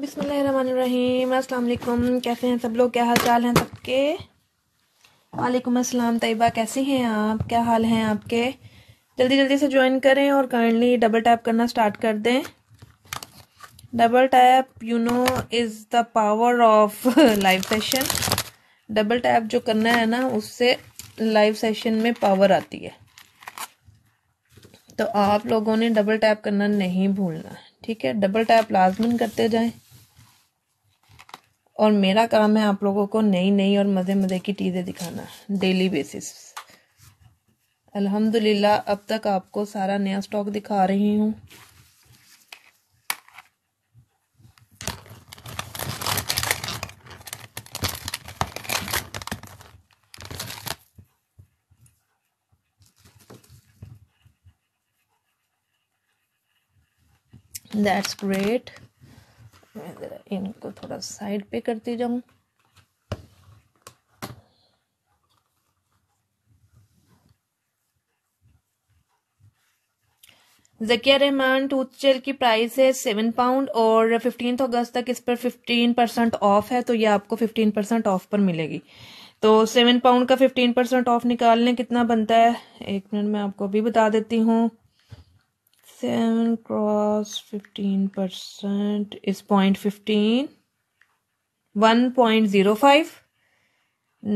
बिसमीम अल्लाम कैसे हैं सब लोग क्या हाल चाल हैं सबके वालेकुम अस्सलाम तयबा कैसी हैं आप क्या हाल हैं आपके जल्दी जल्दी से ज्वाइन करें और काइंडली डबल टैप करना स्टार्ट कर दें double tap you know is the power of live session double tap जो करना है ना उससे लाइव सेशन में पावर आती है तो आप लोगों ने डबल टैप करना नहीं भूलना ठीक है डबल टैप लाजमन करते जाएं और मेरा काम है आप लोगों को नई नई और मज़े मज़े की चीज़ें दिखाना डेली बेसिस अल्हम्दुलिल्लाह अब तक आपको सारा नया स्टॉक दिखा रही हूँ that's great मैं ज़रा इनको थोड़ा साइड पे करती जाऊं जकिया रहमान टूथ जेल की प्राइस है सेवन पाउंड और फिफ्टीन अगस्त तक इस पर फिफ्टीन परसेंट ऑफ है तो ये आपको फिफ्टीन परसेंट ऑफ पर मिलेगी तो सेवन पाउंड का फिफ्टीन परसेंट ऑफ निकालने कितना बनता है एक मिनट मैं आपको अभी बता देती हूँ 7 cross 15 percent is can get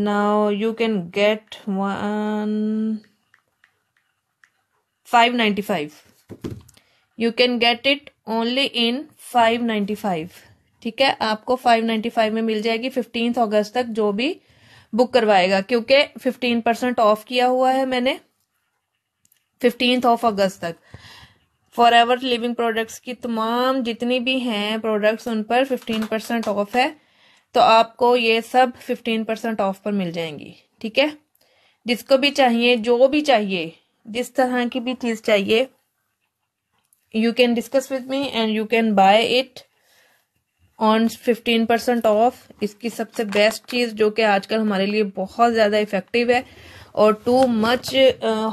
now you can get one 595 you can get it only in 595 ठीक है आपको फाइव में मिल जाएगी 15 अगस्त तक जो भी बुक करवाएगा क्योंकि फिफ्टीन परसेंट ऑफ किया हुआ है मैंने फिफ्टींथ ऑफ अगस्त तक फॉर एवर लिविंग प्रोडक्ट्स की तमाम जितनी भी हैं प्रोडक्ट्स उन पर फिफ्टीन परसेंट ऑफ है तो आपको ये सब फिफ्टीन परसेंट ऑफ पर मिल जाएंगी ठीक है जिसको भी चाहिए जो भी चाहिए जिस तरह की भी चीज़ चाहिए you can discuss with me and you can buy it on fifteen percent off इसकी सबसे बेस्ट चीज़ जो कि आजकल हमारे लिए बहुत ज़्यादा इफ़ेक्टिव है और टू मच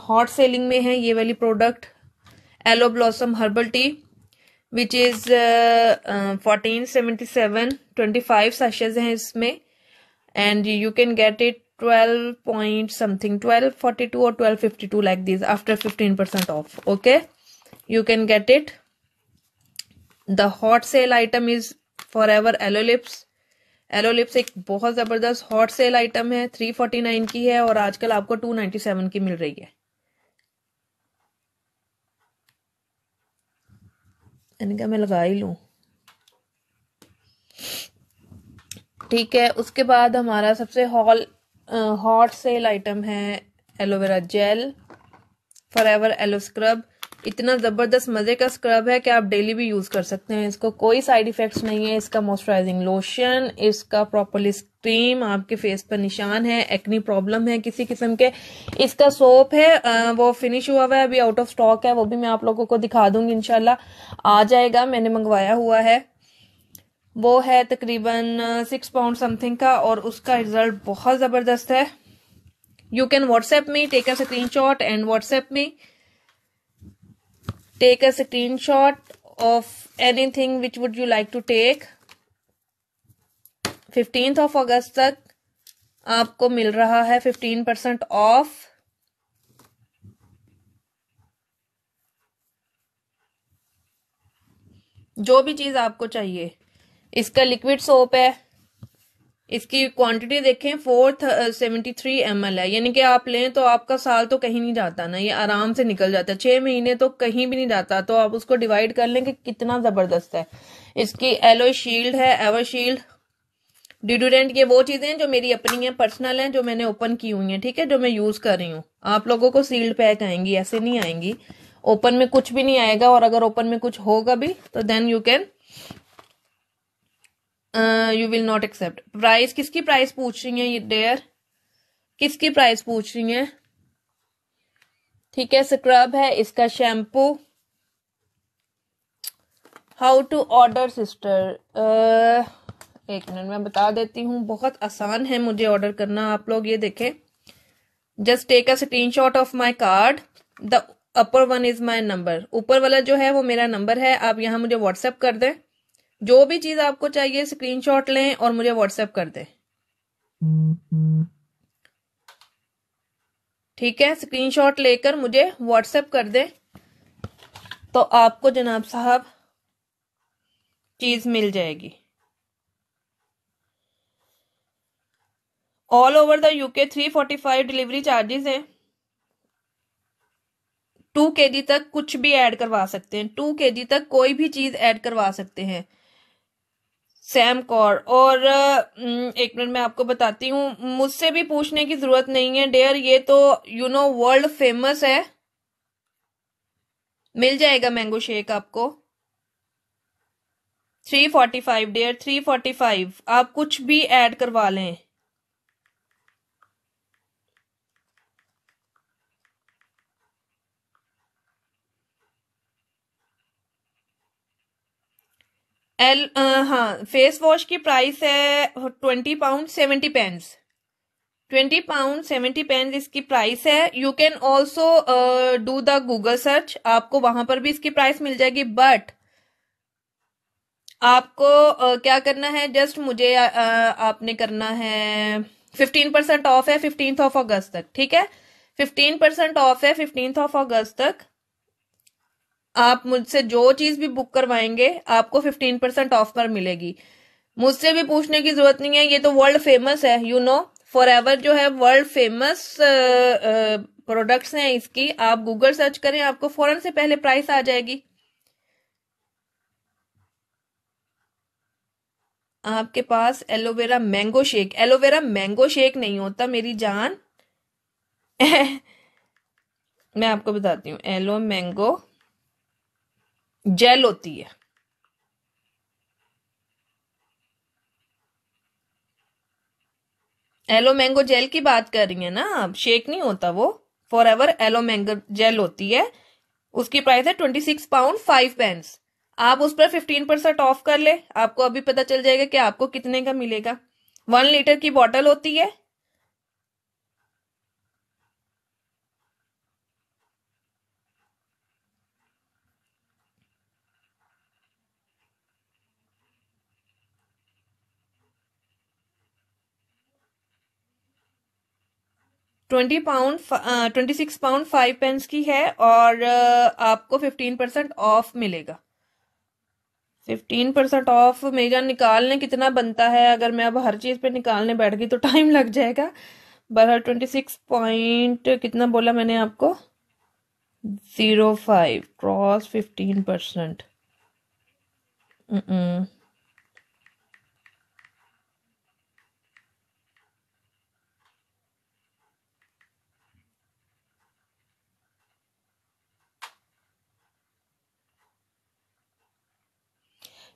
हॉट सेलिंग में है ये वाली product aloe blossom herbal tea which is fourteen seventy seven twenty five सशेज हैं इसमें and you can get it twelve point something twelve forty two और twelve fifty two like this after fifteen percent off okay you can get it the hot sale item is Forever एवर aloe lips एलोलिप्स एक बहुत ज़बरदस्त hot sale item है three forty nine की है और आजकल आपको टू सेवन की मिल रही है मैंने क्या मैं लगा ही लूँ ठीक है उसके बाद हमारा सबसे हॉल हॉट सेल आइटम है एलोवेरा जेल फॉर एवर एलो स्क्रब इतना ज़बरदस्त मज़े का स्क्रब है कि आप डेली भी यूज़ कर सकते हैं इसको कोई साइड इफ़ेक्ट्स नहीं है इसका मॉइस्चराइजिंग लोशन इसका प्रॉपरली क्रीम आपके फेस पर निशान है एक्नी प्रॉब्लम है किसी किस्म के इसका सोप है वो फिनिश हुआ हुआ है अभी आउट ऑफ स्टॉक है वो भी मैं आप लोगों को दिखा दूंगी इनशाला आ जाएगा मैंने मंगवाया हुआ है वो है तकरीबन सिक्स पाउंड समथिंग का और उसका रिजल्ट बहुत ज़बरदस्त है यू कैन व्हाट्सएप में take a screenshot and WhatsApp में take a screenshot of anything which would you like to take 15th of august tak aapko mil raha hai 15% off off जो भी चीज आपको चाहिए इसका लिक्विड सोप है इसकी क्वांटिटी देखें फोर सेवेंटी थ्री एम है यानी कि आप लें तो आपका साल तो कहीं नहीं जाता ना ये आराम से निकल जाता है छह महीने तो कहीं भी नहीं जाता तो आप उसको डिवाइड कर लें कि कितना ज़बरदस्त है इसकी एलो शील्ड है एवर शील्ड डिडोरेंट ये वो चीज़ें हैं जो मेरी अपनी है पर्सनल हैं जो मैंने ओपन की हुई है ठीक है जो मैं यूज़ कर रही हूँ आप लोगों को सील्ड पैक आएंगी ऐसे नहीं आएंगी ओपन में कुछ भी नहीं आएगा और अगर ओपन में कुछ होगा भी तो then you can you will not accept price किसकी प्राइस पूछ रही है ये डेयर किसकी प्राइस पूछ रही है ठीक है स्क्रब है इसका shampoo how to order sister एक मिनट मैं बता देती हूँ बहुत आसान है मुझे ऑर्डर करना आप लोग ये देखें just take a screenshot of my card the upper one is my number ऊपर वाला जो है वो मेरा नंबर है आप यहाँ मुझे व्हाट्सएप कर दें जो भी चीज आपको चाहिए स्क्रीनशॉट लें और मुझे व्हाट्सएप कर दें ठीक है स्क्रीनशॉट लेकर मुझे व्हाट्सएप कर दें तो आपको जनाब साहब चीज मिल जाएगी all over the UK 345 delivery charges हैं टू के तक कुछ भी ऐड करवा सकते हैं टू के तक कोई भी चीज ऐड करवा सकते हैं सैम कौर और एक मिनट मैं आपको बताती हूँ मुझसे भी पूछने की जरूरत नहीं है डेयर ये तो यू नो वर्ल्ड फेमस है मिल जाएगा मैंगो शेक आपको थ्री फोर्टी फाइव डेयर थ्री फोर्टी फाइव आप कुछ भी ऐड करवा लें एल uh, हाँ फेस वॉश की प्राइस है twenty pound seventy pence twenty pound seventy pen इसकी प्राइस है you can also do the Google search आपको वहां पर भी इसकी प्राइस मिल जाएगी बट आपको uh, क्या करना है जस्ट मुझे uh, uh, आपने करना है फिफ्टीन परसेंट ऑफ है फिफ्टींथ ऑफ अगस्त तक ठीक है फिफ्टीन परसेंट ऑफ है फिफ्टींथ ऑफ अगस्त तक आप मुझसे जो चीज भी बुक करवाएंगे आपको फिफ्टीन परसेंट ऑफ पर मिलेगी मुझसे भी पूछने की जरूरत नहीं है ये तो वर्ल्ड फेमस है यू नो फॉर एवर जो है वर्ल्ड फेमस प्रोडक्ट्स हैं इसकी आप गूगल सर्च करें आपको फौरन से पहले प्राइस आ जाएगी आपके पास aloe vera mango shake aloe vera mango shake नहीं होता मेरी जान मैं आपको बताती हूँ एलो मैंगो जेल होती है एलो मैंगो जेल की बात कर रही है ना आप शेक नहीं होता वो for ever aloe mango gel होती है उसकी प्राइस है twenty six pound five pence आप उस पर फिफ्टीन परसेंट ऑफ कर ले आपको अभी पता चल जाएगा कि आपको कितने का मिलेगा वन लीटर की बॉटल होती है twenty pound twenty six pound five pence की है और आपको फिफ्टीन परसेंट ऑफ मिलेगा फिफ्टीन परसेंट ऑफ मेरा निकालने कितना बनता है अगर मैं अब हर चीज़ पे निकालने बैठ गई तो टाइम लग जाएगा बरह ट्वेंटी सिक्स पॉइंट कितना बोला मैंने आपको zero five cross fifteen percent hmm, hmm.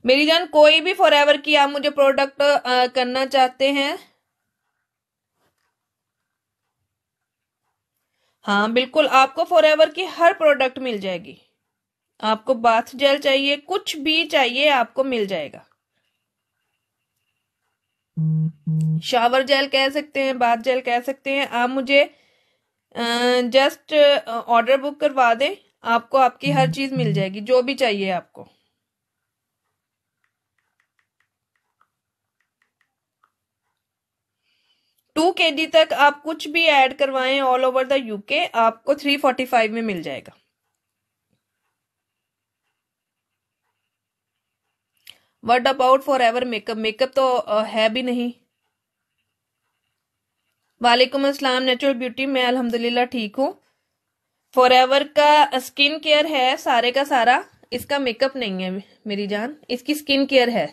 मेरी जान कोई भी फॉर एवर की आप मुझे प्रोडक्ट करना चाहते हैं हाँ बिल्कुल आपको फॉर एवर की हर प्रोडक्ट मिल जाएगी आपको बाथ जेल चाहिए कुछ भी चाहिए आपको मिल जाएगा शावर जेल कह सकते हैं बाथ जेल कह सकते हैं आप मुझे जस्ट ऑर्डर बुक करवा दें आपको आपकी हर चीज मिल जाएगी जो भी चाहिए आपको टू के डी तक आप कुछ भी ऐड करवाएं ऑल ओवर द यूके आपको थ्री फोर्टी फाइव में मिल जाएगा वट अबाउट फॉर एवर मेकअप मेकअप तो है भी नहीं वालेकुम असलाम नेचुरल ब्यूटी मैं अल्हम्दुलिल्लाह ठीक हूँ फॉर एवर का स्किन केयर है सारे का सारा इसका मेकअप नहीं है मेरी जान इसकी स्किन केयर है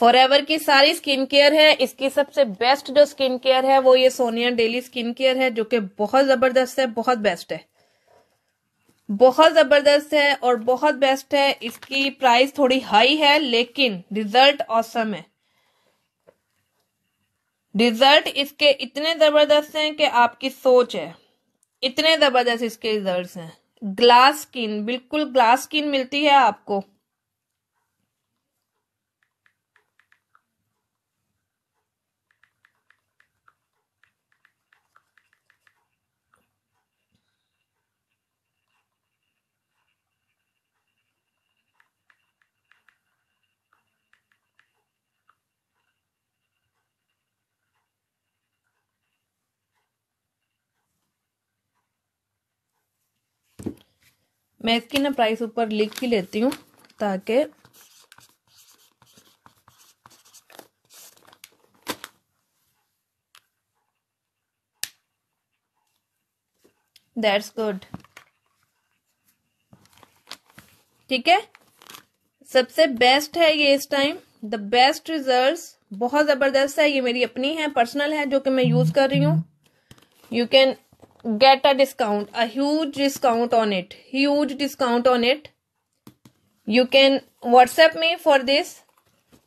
फॉर एवर की सारी स्किन केयर है इसकी सबसे बेस्ट जो स्किन केयर है वो ये सोनिया डेली स्किन केयर है जो कि बहुत जबरदस्त है बहुत बेस्ट है बहुत जबरदस्त है और बहुत बेस्ट है इसकी प्राइस थोड़ी हाई है लेकिन रिजल्ट औसम है रिजल्ट इसके इतने जबरदस्त हैं कि आपकी सोच है इतने जबरदस्त इसके रिजल्ट हैं ग्लास स्किन बिल्कुल ग्लास स्किन मिलती है आपको मैं इसकी ना प्राइस ऊपर लिख ही लेती हूँ ताकि दैट्स गुड ठीक है सबसे बेस्ट है ये इस टाइम द बेस्ट रिजल्ट बहुत ज़बरदस्त है ये मेरी अपनी है पर्सनल है जो कि मैं यूज़ कर रही हूँ you can get a discount a huge discount on it huge discount on it you can whatsapp me for this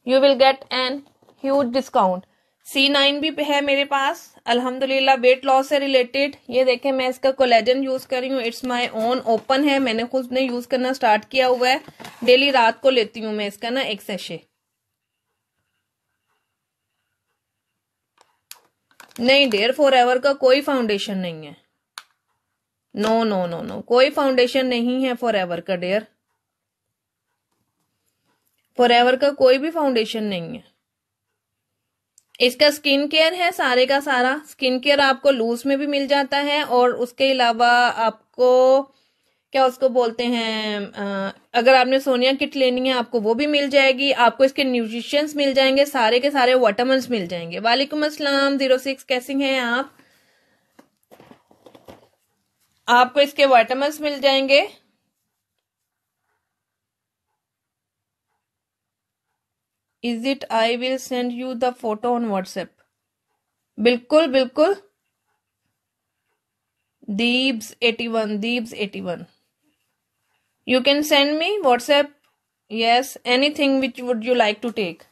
you will get an huge discount C nine भी है मेरे पास अल्हम्दुलिल्लाह वेट लॉस से related ये देखें मैं इसका collagen use कर रही हूँ इट्स माय ओन ओपन है मैंने खुद ने यूज करना स्टार्ट किया हुआ है डेली रात को लेती हूँ मैं इसका ना एक सेशे नहीं डेयर फॉर एवर का कोई फाउंडेशन नहीं है नो नो नो नो कोई फाउंडेशन नहीं है फॉर एवर का डेयर फॉर एवर का कोई भी फाउंडेशन नहीं है इसका स्किन केयर है सारे का सारा स्किन केयर आपको लूज में भी मिल जाता है और उसके अलावा आपको क्या उसको बोलते हैं आ, अगर आपने सोनिया किट लेनी है आपको वो भी मिल जाएगी आपको इसके न्यूट्रिशंस मिल जाएंगे सारे के सारे वाटामस मिल जाएंगे वालेकुम असलम जीरो सिक्स कैसी हैं आप आपको इसके वाइटामस मिल जाएंगे is it I will send you the photo on WhatsApp बिल्कुल बिल्कुल deeps eighty one deeps eighty one you can send me WhatsApp yes anything which would you like to take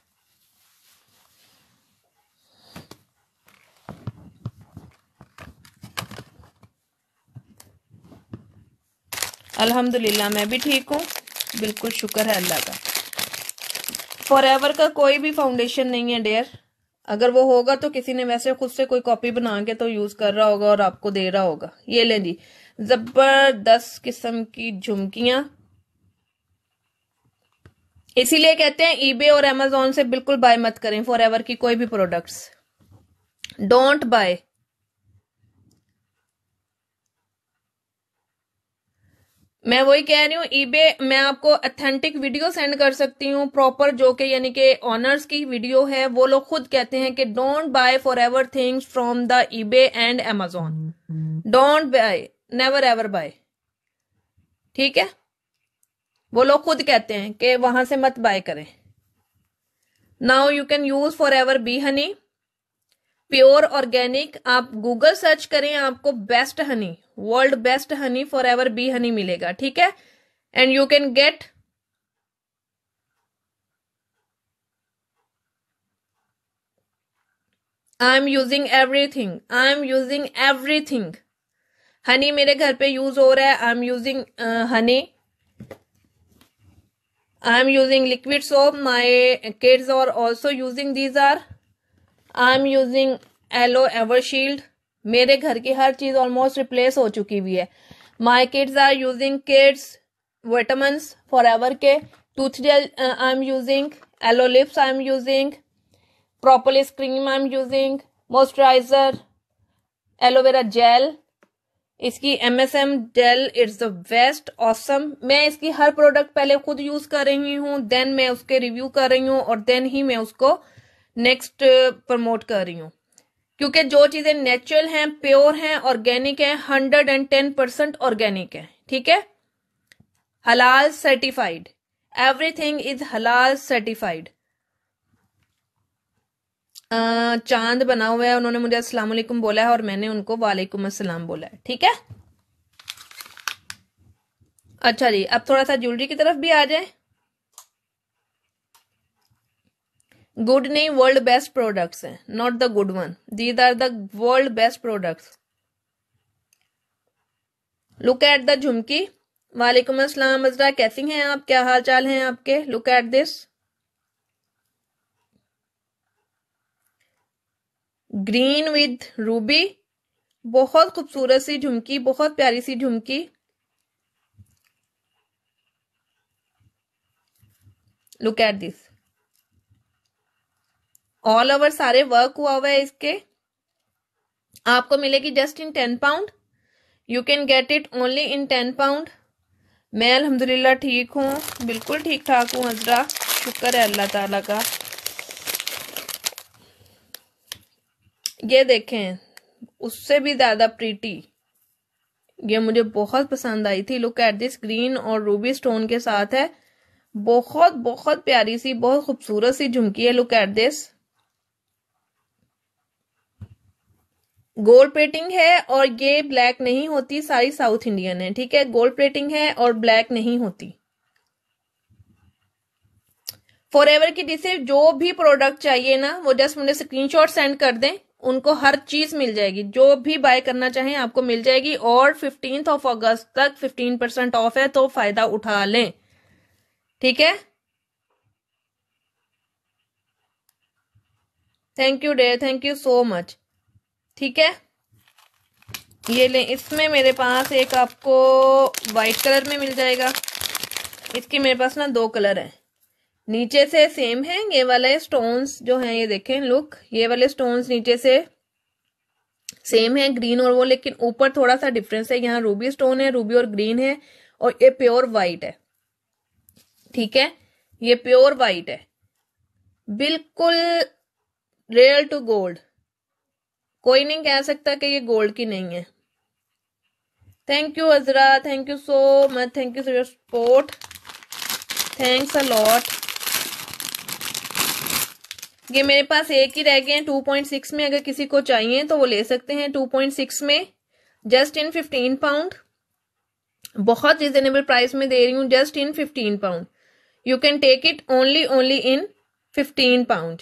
अल्हम्दुलिल्लाह मैं भी ठीक हूँ बिल्कुल शुक्र है अल्लाह का फॉर एवर का कोई भी फाउंडेशन नहीं है डेयर अगर वो होगा तो किसी ने वैसे खुद से कोई कॉपी बना के तो यूज कर रहा होगा और आपको दे रहा होगा ये लें जी जबरदस्त किस्म की झुमकियां इसीलिए कहते हैं ईबे और अमेजोन से बिल्कुल बाय मत करें फॉर एवर की कोई भी प्रोडक्ट्स डोंट बाय मैं वही कह रही हूँ ईबे मैं आपको अथेंटिक वीडियो सेंड कर सकती हूँ प्रॉपर जो कि यानी कि ऑनर्स की वीडियो है वो लोग खुद कहते हैं कि don't buy Forever things from the eBay and Amazon don't buy never ever buy ठीक है वो लोग खुद कहते हैं कि वहां से मत बाय करें now you can use Forever bee honey pure organic आप गूगल सर्च करें आपको best honey world best honey Forever bee honey मिलेगा ठीक है and you can get I am using everything I am using everything honey मेरे घर पे use हो रहा है I am using honey I am using liquid soap my kids और also using these are I am using yellow ever shield मेरे घर की हर चीज ऑलमोस्ट रिप्लेस हो चुकी हुई है my kids are using kids vitamins Forever के tooth gel I am using aloe lips I am using propolis cream I am using moisturiser aloe vera gel इसकी M S M gel it's the best awesome मैं इसकी हर product पहले खुद use कर रही हूँ then मैं उसके रिव्यू कर रही हूँ और देन ही मैं उसको नेक्स्ट uh, प्रमोट कर रही हूँ क्योंकि जो चीज़ें नेचुरल हैं प्योर हैं ऑर्गेनिक हैं hundred and ten percent organic है ठीक है हलाल सर्टिफाइड एवरीथिंग इज हलाल सर्टिफाइड चांद बना हुआ है उन्होंने मुझे अस्सलाम वालेकुम बोला है और मैंने उनको वालेकुम अस्सलाम बोला है ठीक है अच्छा जी अब थोड़ा सा ज्वेलरी की तरफ भी आ जाए गुड नहीं वर्ल्ड बेस्ट प्रोडक्ट्स हैं not the good one these are the world best products look at the झुमकी वालेकुम अस्सलाम अजरा कैसी हैं आप क्या हाल चाल हैं आपके look at this green with ruby बहुत खूबसूरत सी झुमकी बहुत प्यारी सी झुमकी look at this all over सारे वर्क हुआ हुआ है इसके आपको मिलेगी just in ten pound you can get it only in ten pound मैं अलहमदुल्ला ठीक हूँ बिल्कुल ठीक ठाक हूँ हजरा शुक्र है अल्लाह ताला का ये देखें उससे भी ज़्यादा प्रीटी ये मुझे बहुत पसंद आई थी लुक एट दिस ग्रीन और रूबी स्टोन के साथ है बहुत बहुत प्यारी सी बहुत खूबसूरत सी झुमकी है look at this gold plating है और ये ब्लैक नहीं होती सारी साउथ इंडियन है ठीक है गोल्ड प्लेटिंग है और ब्लैक नहीं होती फॉर एवर की जैसे जो भी प्रोडक्ट चाहिए ना वो जस्ट मुझे स्क्रीनशॉट सेंड कर दें उनको हर चीज मिल जाएगी जो भी बाय करना चाहें आपको मिल जाएगी और फिफ्टींथ ऑफ अगस्त तक फिफ्टीन परसेंट ऑफ है तो फायदा उठा लें ठीक है थैंक यू डे थैंक यू सो मच ठीक है ये ले इसमें मेरे पास एक आपको वाइट कलर में मिल जाएगा इसके मेरे पास ना दो कलर है नीचे से सेम है ये वाले स्टोन्स जो हैं ये देखें लुक ये वाले स्टोन्स नीचे से सेम है ग्रीन और वो लेकिन ऊपर थोड़ा सा डिफरेंस है यहाँ रूबी स्टोन है रूबी और ग्रीन है और ये प्योर वाइट है ठीक है ये प्योर वाइट है बिल्कुल रेयर टू गोल्ड कोई नहीं कह सकता कि ये गोल्ड की नहीं है thank you Azra thank you so much thank you your support thanks a lot ये मेरे पास एक ही रह गए हैं 2.6 में अगर किसी को चाहिए तो वो ले सकते हैं 2.6 में जस्ट इन 15 पाउंड बहुत रिजनेबल प्राइस में दे रही हूँ just in 15 pound you can take it only only in 15 pound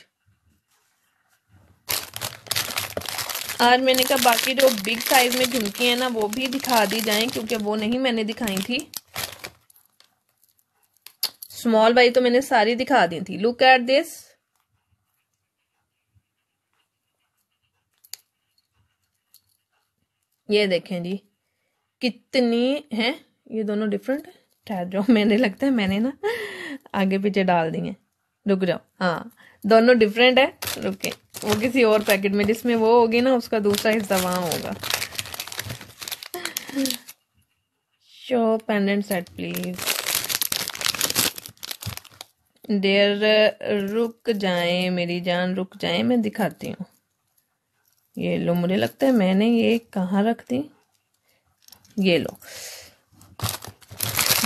आज मैंने कहा बाकी जो बिग साइज़ में झुमकी है ना वो भी दिखा दी जाए क्योंकि वो नहीं मैंने दिखाई थी स्मॉल वाली तो मैंने सारी दिखा दी थी लुक एट दिस ये देखें जी कितनी है ये दोनों डिफरेंट है ठहर जाओ मैंने लगता है मैंने ना आगे पीछे डाल दिए रुक जाओ हाँ दोनों डिफरेंट है रुके वो किसी और पैकेट में जिसमें वो होगी ना उसका दूसरा हिस्सा वहां होगा शो पेंडेंट सेट प्लीज देर रुक जाए मेरी जान रुक जाए मैं दिखाती हूँ ये लो मुझे लगता है मैंने ये कहाँ रख दी ये लो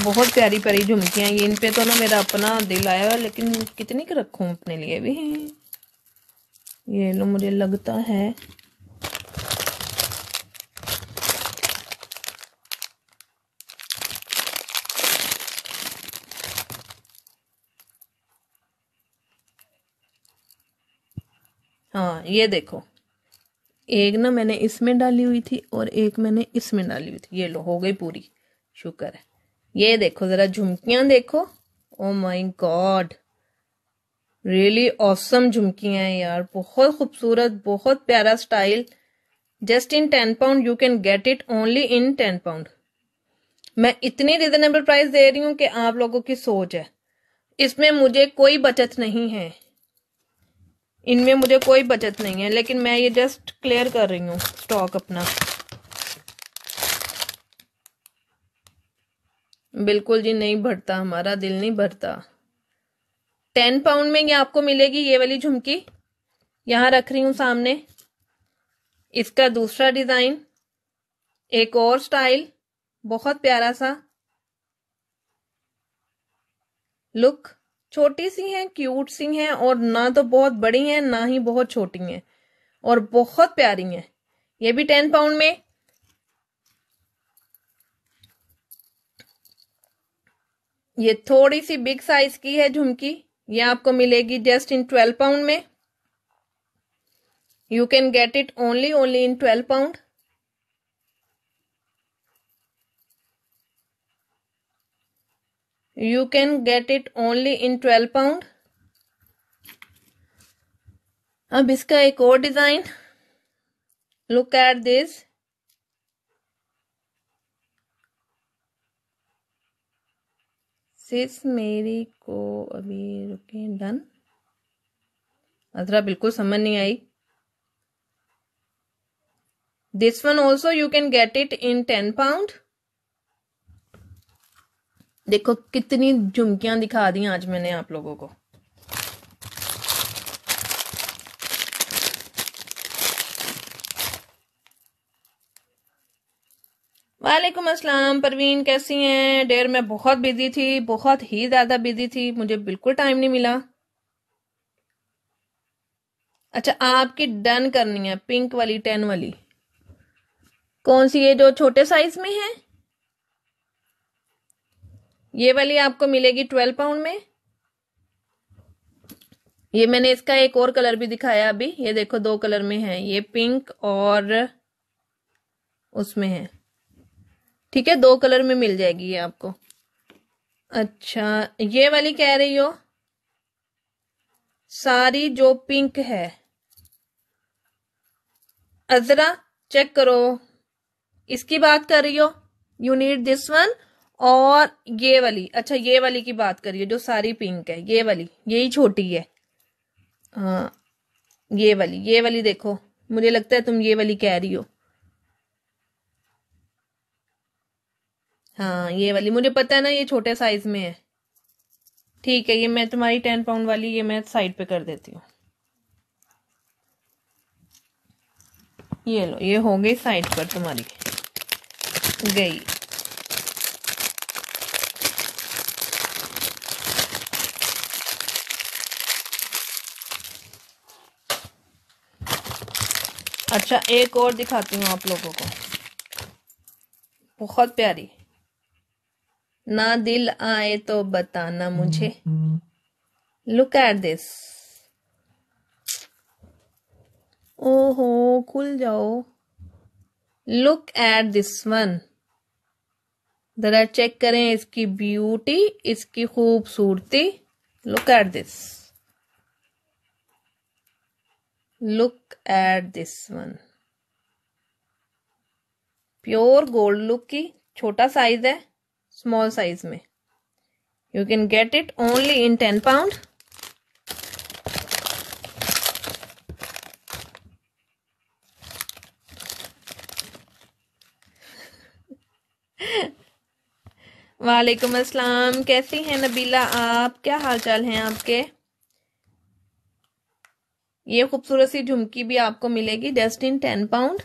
बहुत प्यारी प्यारी झुमकियाँ ये इन पे तो ना मेरा अपना दिल आया लेकिन कितनी की रखूँ अपने लिए भी ये लो मुझे लगता है हाँ ये देखो एक ना मैंने इसमें डाली हुई थी और एक मैंने इसमें डाली हुई थी ये लो हो गई पूरी शुक्र है ये देखो जरा झुमकियां देखो oh my god really awesome झुमकियां है यार बहुत खूबसूरत बहुत प्यारा style just in ten pound you can get it only in ten pound मैं इतनी रिजनेबल प्राइस दे रही हूं कि आप लोगों की सोच है इसमें मुझे कोई बचत नहीं है इनमें मुझे कोई बचत नहीं है लेकिन मैं ये जस्ट क्लियर कर रही हूँ स्टॉक अपना बिल्कुल जी नहीं भरता हमारा दिल नहीं भरता टेन पाउंड में ये आपको मिलेगी ये वाली झुमकी यहाँ रख रही हूँ सामने इसका दूसरा डिज़ाइन एक और स्टाइल बहुत प्यारा सा लुक छोटी सी हैं क्यूट सी हैं और ना तो बहुत बड़ी हैं ना ही बहुत छोटी हैं और बहुत प्यारी हैं ये भी टेन पाउंड में ये थोड़ी सी बिग साइज की है झुमकी ये आपको मिलेगी जस्ट इन ट्वेल्व पाउंड में you can get it only only in twelve pound you can get it only in twelve pound अब इसका एक और डिजाइन लुक एट दिस सिर्फ मेरी को अभी रुके डन अधरा बिल्कुल समझ नहीं आई this one also you can get it in ten pound देखो कितनी झुमकियां दिखा दी आज मैंने आप लोगों को वालेकुम अस्सलाम परवीन कैसी हैं डेर मैं बहुत बिजी थी बहुत ही ज़्यादा बिजी थी मुझे बिल्कुल टाइम नहीं मिला अच्छा आपकी डन करनी है पिंक वाली टेन वाली कौन सी ये जो छोटे साइज में है ये वाली आपको मिलेगी ट्वेल्व पाउंड में ये मैंने इसका एक और कलर भी दिखाया अभी ये देखो दो कलर में है ये पिंक और उसमें है ठीक है दो कलर में मिल जाएगी ये आपको अच्छा ये वाली कह रही हो सारी जो पिंक है अजरा चेक करो इसकी बात कर रही हो यू नीड दिस वन और ये वाली अच्छा ये वाली की बात करिए जो सारी पिंक है ये वाली यही छोटी है हाँ ये वाली ये वाली देखो मुझे लगता है तुम ये वाली कह रही हो हाँ ये वाली मुझे पता है ना ये छोटे साइज में है ठीक है ये मैं तुम्हारी टेन पाउंड वाली ये मैं साइड पे कर देती हूँ ये लो ये हो गई साइड पर तुम्हारी गई अच्छा एक और दिखाती हूँ आप लोगों को बहुत प्यारी ना दिल आए तो बताना मुझे लुक एट दिस ओहो खुल जाओ लुक एट दिस वन जरा चेक करें इसकी ब्यूटी इसकी खूबसूरती look at this look at this one pure gold look की छोटा साइज है स्मॉल साइज में you can get it only in ten pound वालेकुम अस्सलाम कैसी हैं नबीला आप क्या हालचाल हैं आपके ये खूबसूरत सी झुमकी भी आपको मिलेगी जस्ट इन टेन पाउंड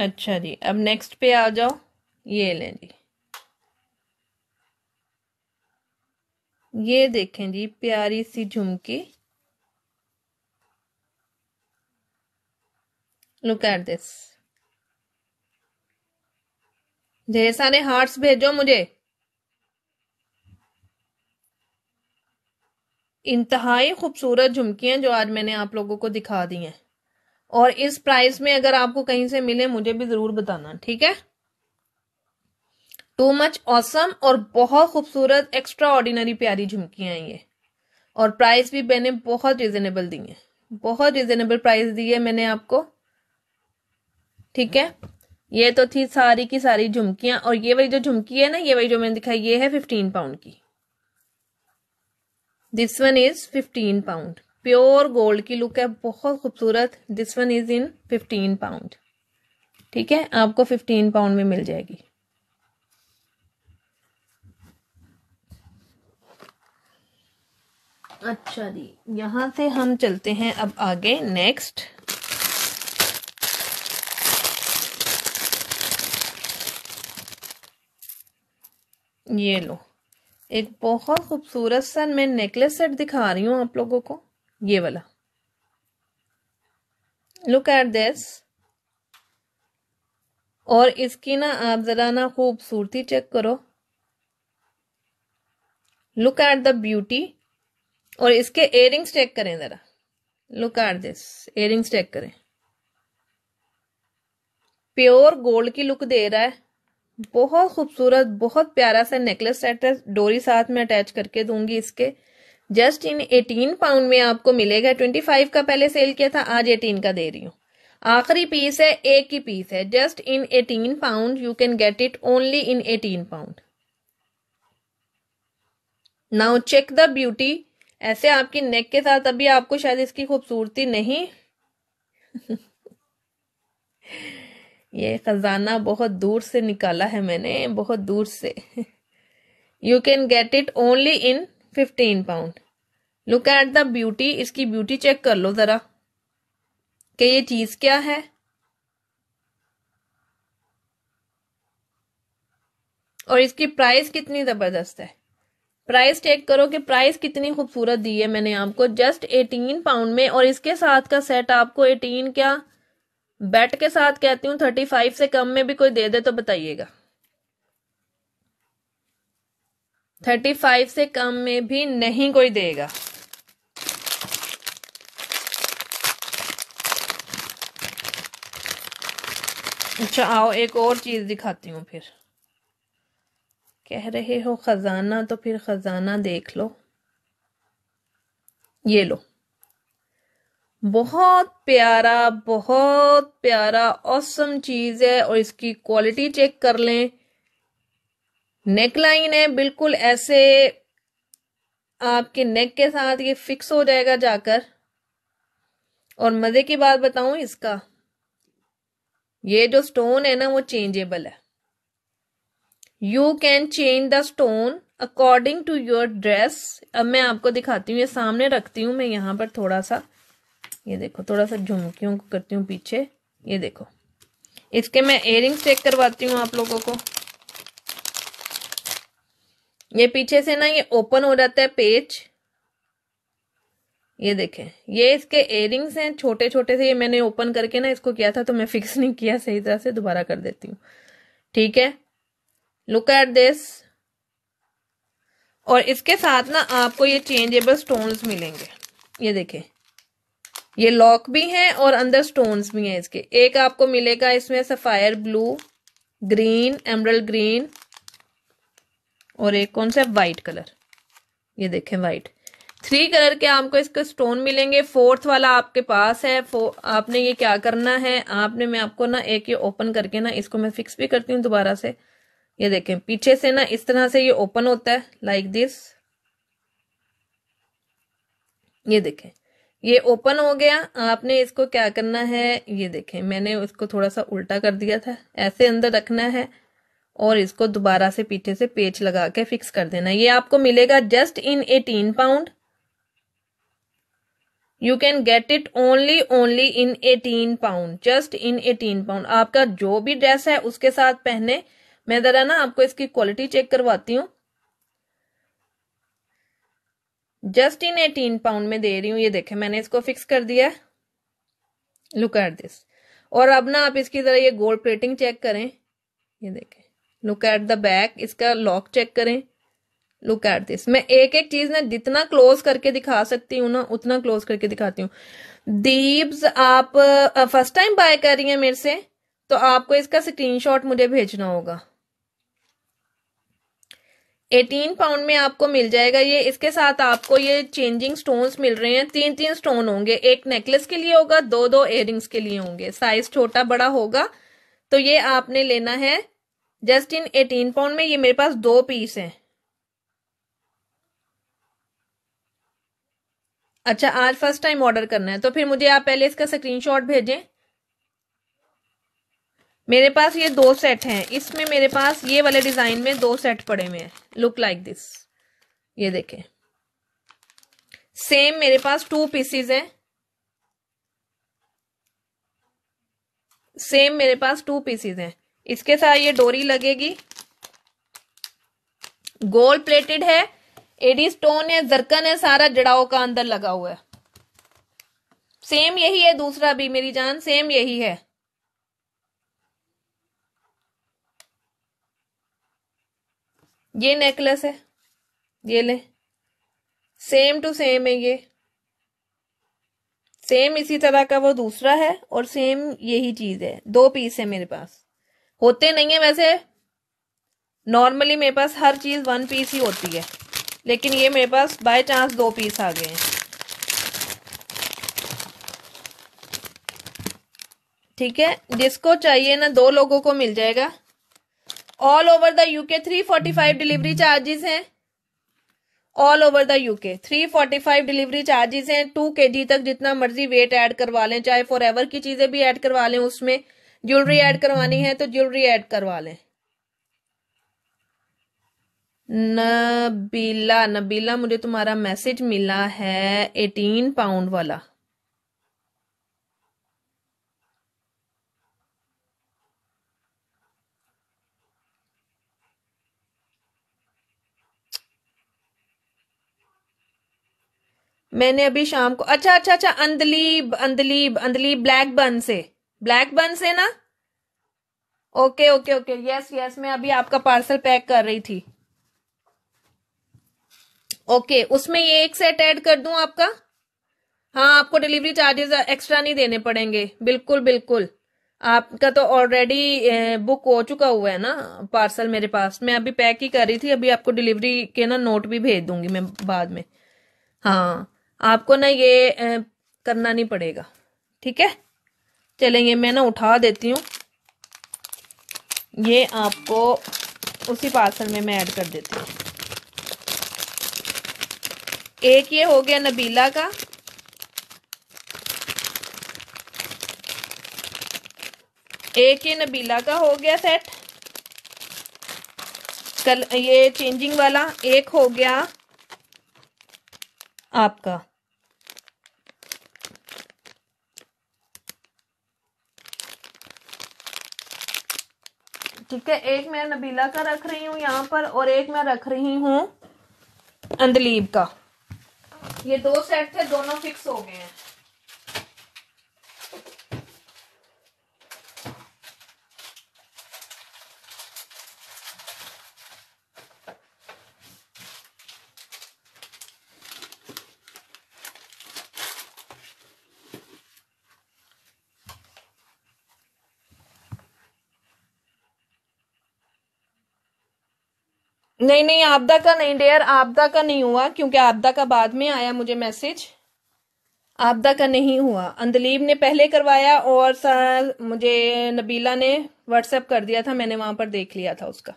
अच्छा जी अब नेक्स्ट पे आ जाओ ये लें जी ये देखें जी प्यारी सी झुमकी लुक एट दिस ढेर सारे हार्ट्स भेजो मुझे इंतहाई खूबसूरत झुमकियां जो आज मैंने आप लोगों को दिखा दी हैं और इस प्राइस में अगर आपको कहीं से मिले मुझे भी जरूर बताना ठीक है टू मच ऑसम और बहुत खूबसूरत एक्स्ट्रा ऑर्डिनरी प्यारी झुमकियां हैं ये और प्राइस भी मैंने बहुत रिजनेबल दी है बहुत रिजनेबल प्राइस दी है मैंने आपको ठीक है ये तो थी सारी की सारी झुमकियां और ये वाली जो झुमकी है ना ये वाली जो मैंने दिखाई ये है फिफ्टीन पाउंड की this one is fifteen pound pure gold की लुक है बहुत खूबसूरत this one is in fifteen pound ठीक है आपको फिफ्टीन पाउंड में मिल जाएगी अच्छा जी यहां से हम चलते हैं अब आगे नेक्स्ट ये लो एक बहुत खूबसूरत सा मैं नेकलेस सेट दिखा रही हूं आप लोगों को ये वाला लुक एट दिस और इसकी ना आप जरा ना खूबसूरती चेक करो लुक एट द ब्यूटी और इसके एयरिंग्स चेक करें जरा look at this earrings check करें प्योर गोल्ड की लुक दे रहा है बहुत खूबसूरत बहुत प्यारा सा नेकलेस सेट है डोरी साथ में अटैच करके दूंगी इसके जस्ट इन एटीन पाउंड में आपको मिलेगा ट्वेंटी फाइव का पहले सेल किया था आज एटीन का दे रही हूँ आखिरी पीस है एक ही पीस है just in eighteen pound you can get it only in eighteen pound now check the beauty ऐसे आपकी नेक के साथ अभी आपको शायद इसकी खूबसूरती नहीं ये खजाना बहुत दूर से निकाला है मैंने बहुत दूर से you can get it only in fifteen pound look at the beauty इसकी ब्यूटी चेक कर लो ज़रा कि ये चीज़ क्या है और इसकी प्राइस कितनी ज़बरदस्त है प्राइस चेक करो कि प्राइस कितनी खूबसूरत दी है मैंने आपको जस्ट एटीन पाउंड में और इसके साथ का सेट आपको एटीन क्या बेट के साथ कहती हूँ थर्टी फाइव से कम में भी कोई दे दे तो बताइएगा थर्टी फाइव से कम में भी नहीं कोई देगा अच्छा आओ एक और चीज़ दिखाती हूँ फिर कह रहे हो ख़जाना तो फिर ख़जाना देख लो ये लो बहुत प्यारा बहुत प्यारा औसम चीज़ है और इसकी क्वालिटी चेक कर लें नेकलाइन है बिल्कुल ऐसे आपके नेक के साथ ये फिक्स हो जाएगा जाकर और मजे की बात बताऊ इसका ये जो स्टोन है ना वो चेंजेबल है you can change the stone according to your dress अब मैं आपको दिखाती हूँ ये सामने रखती हूँ मैं यहाँ पर थोड़ा सा ये देखो थोड़ा सा झुमकियों को करती हूँ पीछे ये देखो इसके मैं एयरिंग्स चेक करवाती हूँ आप लोगों को ये पीछे से ना ये ओपन हो जाता है पेज ये देखें ये इसके एयरिंग्स हैं छोटे छोटे से ये मैंने ओपन करके ना इसको किया था तो मैं फिक्स नहीं किया सही तरह से दोबारा कर देती हूँ ठीक है लुक एट दिस और इसके साथ ना आपको ये चेंजेबल स्टोन्स मिलेंगे ये देखें ये लॉक भी हैं और अंदर स्टोन्स भी हैं इसके एक आपको मिलेगा इसमें sapphire blue green emerald green और एक कौन सा वाइट कलर ये देखें वाइट थ्री कलर के आपको इसके स्टोन मिलेंगे फोर्थ वाला आपके पास है आपने ये क्या करना है आपने मैं आपको ना एक ये ओपन करके ना इसको मैं फिक्स भी करती हूँ दोबारा से ये देखें पीछे से ना इस तरह से ये ओपन होता है लाइक दिस ये देखें ये ओपन हो गया आपने इसको क्या करना है ये देखें मैंने उसको थोड़ा सा उल्टा कर दिया था ऐसे अंदर रखना है और इसको दोबारा से पीछे से पेच लगा के फिक्स कर देना ये आपको मिलेगा just in eighteen pound you can get it only only in eighteen pound just in eighteen pound आपका जो भी ड्रेस है उसके साथ पहने मैं जरा ना आपको इसकी क्वालिटी चेक करवाती हूँ जस्ट इन एटीन पाउंड में दे रही हूं ये देखे मैंने इसको फिक्स कर दिया है लुक एट दिस और अब ना आप इसकी जरा ये गोल्ड प्लेटिंग चेक करें ये देखें लुक एट द बैक इसका लॉक चेक करें लुक एट दिस मैं एक एक चीज ना जितना क्लोज करके दिखा सकती हूँ ना उतना क्लोज करके दिखाती हूँ दीप्स आप फर्स्ट टाइम बाय कर रही है मेरे से तो आपको इसका स्क्रीनशॉट मुझे भेजना होगा एटीन पाउंड में आपको मिल जाएगा ये इसके साथ आपको ये चेंजिंग स्टोन्स मिल रहे हैं तीन तीन स्टोन होंगे एक नेकलेस के लिए होगा दो दो एयरिंग्स के लिए होंगे साइज छोटा बड़ा होगा तो ये आपने लेना है जस्ट इन एटीन पाउंड में ये मेरे पास दो पीस हैं अच्छा आज फर्स्ट टाइम ऑर्डर करना है तो फिर मुझे आप पहले इसका स्क्रीनशॉट भेजें मेरे पास ये दो सेट हैं इसमें मेरे पास ये वाले डिज़ाइन में दो सेट पड़े हुए हैं लुक लाइक दिस ये देखें सेम मेरे पास टू पीसीज हैं सेम मेरे पास टू पीसीज हैं इसके साथ ये डोरी लगेगी गोल्ड प्लेटेड है एडी स्टोन है जरकन है सारा जड़ाओ का अंदर लगा हुआ है सेम यही है दूसरा भी मेरी जान सेम यही है ये नेकलेस है ये ले सेम टू सेम है ये सेम इसी तरह का वो दूसरा है और सेम यही चीज है दो पीस है मेरे पास होते नहीं है वैसे नॉर्मली मेरे पास हर चीज़ वन पीस ही होती है लेकिन ये मेरे पास बाय चांस दो पीस आ गए हैं ठीक है जिसको चाहिए ना दो लोगों को मिल जाएगा all over the UK three forty five delivery charges हैं all over the UK three forty five delivery charges हैं टू के जी तक जितना मर्जी वेट ऐड करवा लें चाहे फॉर एवर की चीज़ें भी ऐड करवा लें उसमें ज्वेलरी ऐड करवानी है तो ज्वेलरी ऐड करवा लें नबीला नबीला मुझे तुम्हारा मैसेज मिला है एटीन पाउंड वाला मैंने अभी शाम को अच्छा अच्छा अच्छा अंदलीब अंदलीब अंदलीब ब्लैक बन से ब्लैक बन से ना okay okay okay yes yes मैं अभी आपका पार्सल पैक कर रही थी ओके okay, उसमें ये एक सेट ऐड कर दूं आपका हाँ आपको डिलीवरी चार्जेस एक्स्ट्रा नहीं देने पड़ेंगे बिल्कुल बिल्कुल आपका तो ऑलरेडी बुक हो चुका हुआ है ना पार्सल मेरे पास मैं अभी पैक ही कर रही थी अभी आपको डिलीवरी के ना नोट भी भेज दूंगी मैं बाद में हाँ आपको ना ये करना नहीं पड़ेगा ठीक है चलेंगे मैं ना उठा देती हूँ ये आपको उसी पार्सल में मैं ऐड कर देती हूँ एक ये हो गया नबीला का एक ये नबीला का हो गया सेट कल ये चेंजिंग वाला एक हो गया आपका ठीक है एक मैं नबीला का रख रही हूँ यहाँ पर और एक मैं रख रही हूँ अंदलीब का ये दो सेट थे दोनों फिक्स हो गए हैं नहीं नहीं आपदा का नहीं डेयर आपदा का नहीं हुआ क्योंकि आपदा का बाद में आया मुझे मैसेज आपदा का नहीं हुआ अंदलीब ने पहले करवाया और मुझे नबीला ने व्हाट्सएप कर दिया था मैंने वहां पर देख लिया था उसका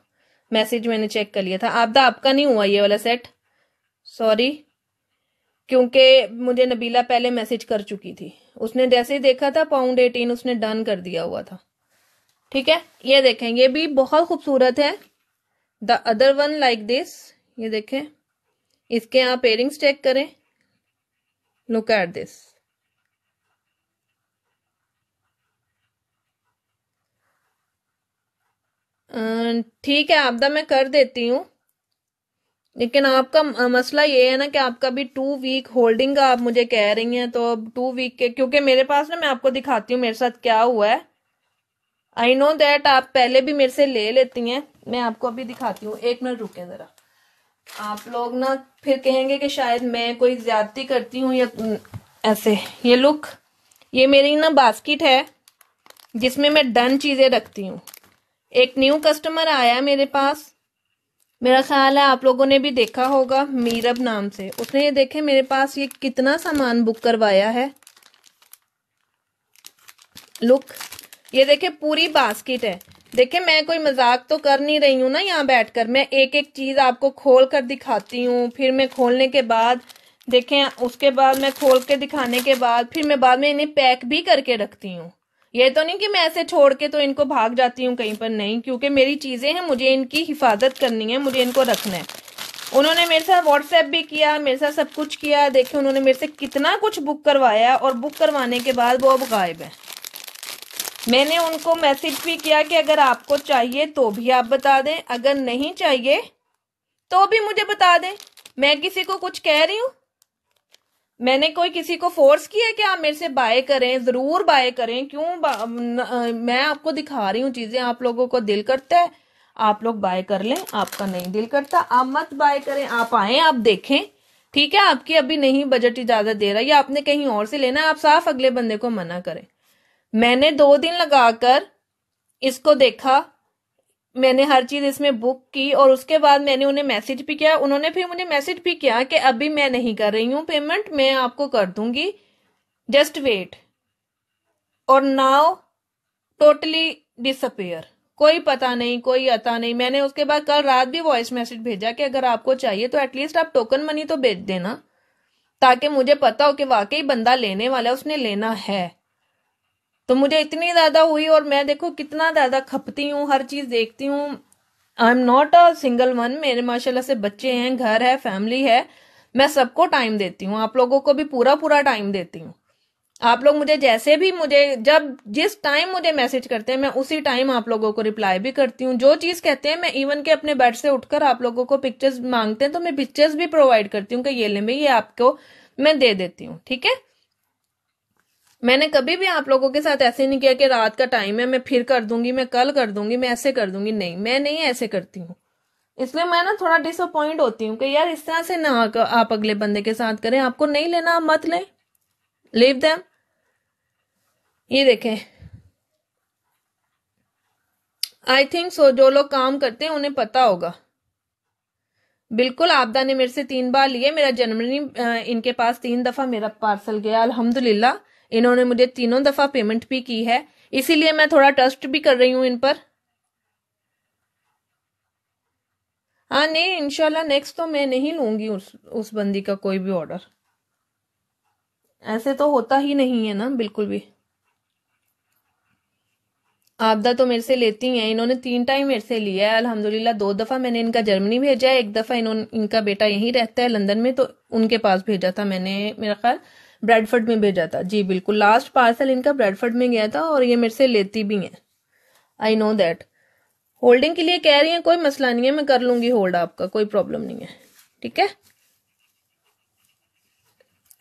मैसेज मैंने चेक कर लिया था आपदा आपका नहीं हुआ ये वाला सेट सॉरी क्योंकि मुझे नबीला पहले मैसेज कर चुकी थी उसने जैसे ही देखा था पाउंड एटीन उसने डन कर दिया हुआ था ठीक है ये देखें ये भी बहुत खूबसूरत है the other one like this ये देखें इसके यहां पेयरिंग्स चेक करें लुक एट दिस ठीक है आपदा मैं कर देती हूं लेकिन आपका अं, मसला ये है ना कि आपका भी टू वीक होल्डिंग का आप मुझे कह रही हैं तो अब टू वीक के क्योंकि मेरे पास ना मैं आपको दिखाती हूँ मेरे साथ क्या हुआ है आई नो दैट आप पहले भी मेरे से ले लेती हैं मैं आपको अभी दिखाती हूँ एक मिनट रुके ज़रा आप लोग ना फिर कहेंगे कि शायद मैं कोई ज्यादती करती हूँ या ऐसे ये लुक ये मेरी ना बास्केट है जिसमें मैं डन चीज़ें रखती हूँ एक न्यू कस्टमर आया मेरे पास मेरा ख्याल है आप लोगों ने भी देखा होगा मीरब नाम से उसने ये देखे मेरे पास ये कितना सामान बुक करवाया है लुक ये देखे पूरी बास्केट है देखिए मैं कोई मजाक तो कर नहीं रही हूँ ना यहाँ बैठकर मैं एक एक चीज़ आपको खोल कर दिखाती हूँ फिर मैं खोलने के बाद देखें उसके बाद मैं खोल के दिखाने के बाद फिर मैं बाद में इन्हें पैक भी करके रखती हूँ ये तो नहीं कि मैं ऐसे छोड़ के तो इनको भाग जाती हूँ कहीं पर नहीं क्योंकि मेरी चीज़ें हैं मुझे इनकी हिफाजत करनी है मुझे इनको रखना है उन्होंने मेरे साथ व्हाट्सएप भी किया मेरे साथ सब कुछ किया देखिए उन्होंने मेरे से कितना कुछ बुक करवाया और बुक करवाने के बाद वो अब गायब है मैंने उनको मैसेज भी किया कि अगर आपको चाहिए तो भी आप बता दें अगर नहीं चाहिए तो भी मुझे बता दें मैं किसी को कुछ कह रही हूँ मैंने कोई किसी को फोर्स किया कि आप मेरे से बाय करें ज़रूर बाय करें क्यों मैं आपको दिखा रही हूँ चीज़ें आप लोगों को दिल करता है आप लोग बाय कर लें आपका नहीं दिल करता आप मत बाय करें आप आए आप देखें ठीक है आपकी अभी नहीं बजट इजाज़त दे रहा है या आपने कहीं और से लेना आप साफ अगले बंदे को मना करें मैंने दो दिन लगाकर इसको देखा मैंने हर चीज़ इसमें बुक की और उसके बाद मैंने उन्हें मैसेज भी किया उन्होंने फिर मुझे मैसेज भी किया कि अभी मैं नहीं कर रही हूं पेमेंट मैं आपको कर दूंगी जस्ट वेट और नाउ टोटली डिसअपेयर कोई पता नहीं कोई अता नहीं मैंने उसके बाद कल रात भी वॉइस मैसेज भेजा कि अगर आपको चाहिए तो एटलीस्ट आप टोकन मनी तो भेज देना ताकि मुझे पता हो कि वाकई बंदा लेने वाला है उसने लेना है तो मुझे इतनी ज़्यादा हुई और मैं देखो कितना ज़्यादा खपती हूँ हर चीज़ देखती हूँ I am not a single one मेरे माशाल्लाह से बच्चे हैं घर है फैमिली है मैं सबको टाइम देती हूँ आप लोगों को भी पूरा पूरा टाइम देती हूँ आप लोग मुझे जैसे भी मुझे जब जिस टाइम मुझे मैसेज करते हैं मैं उसी टाइम आप लोगों को रिप्लाई भी करती हूँ जो चीज़ कहते हैं मैं इवन के अपने बेड से उठकर आप लोगों को पिक्चर्स मांगते हैं तो मैं पिक्चर्स भी प्रोवाइड करती हूँ कि ये ले मैं ये आपको मैं दे देती हूँ ठीक है मैंने कभी भी आप लोगों के साथ ऐसे नहीं किया कि रात का टाइम है मैं फिर कर दूंगी मैं कल कर दूंगी मैं ऐसे कर दूंगी नहीं मैं नहीं ऐसे करती हूँ इसलिए मैं ना थोड़ा डिसअपॉइंट होती हूँ कि यार इस तरह से ना आप अगले बंदे के साथ करें आपको नहीं लेना आप मत लें लीव दैम ये देखें आई थिंक सो जो लोग काम करते हैं उन्हें पता होगा बिल्कुल आपदा ने मेरे से तीन बार लिए मेरा जन्मदिन इनके पास तीन दफा मेरा पार्सल गया अलहमदुल्ला इन्होंने मुझे तीनों दफा पेमेंट भी की है इसीलिए मैं थोड़ा ट्रस्ट भी कर रही हूँ इन पर हाँ नहीं इनशाला नेक्स्ट तो मैं नहीं लूंगी उस उस बंदी का कोई भी ऑर्डर ऐसे तो होता ही नहीं है ना बिल्कुल भी आपदा तो मेरे से लेती हैं इन्होंने तीन टाइम मेरे से लिया है अल्हम्दुलिल्लाह दो दफ़ा मैंने इनका जर्मनी भेजा है एक दफ़ा इन्होंने इनका बेटा यहीं रहता है लंदन में तो उनके पास भेजा था मैंने मेरा ख्याल ब्रेडफर्ड में भेजा था जी बिल्कुल लास्ट पार्सल इनका ब्रेडफर्ड में गया था और ये मेरे से लेती भी हैं आई नो दैट होल्डिंग के लिए कह रही हैं कोई मसला नहीं है मैं कर लूंगी होल्ड आपका कोई प्रॉब्लम नहीं है ठीक है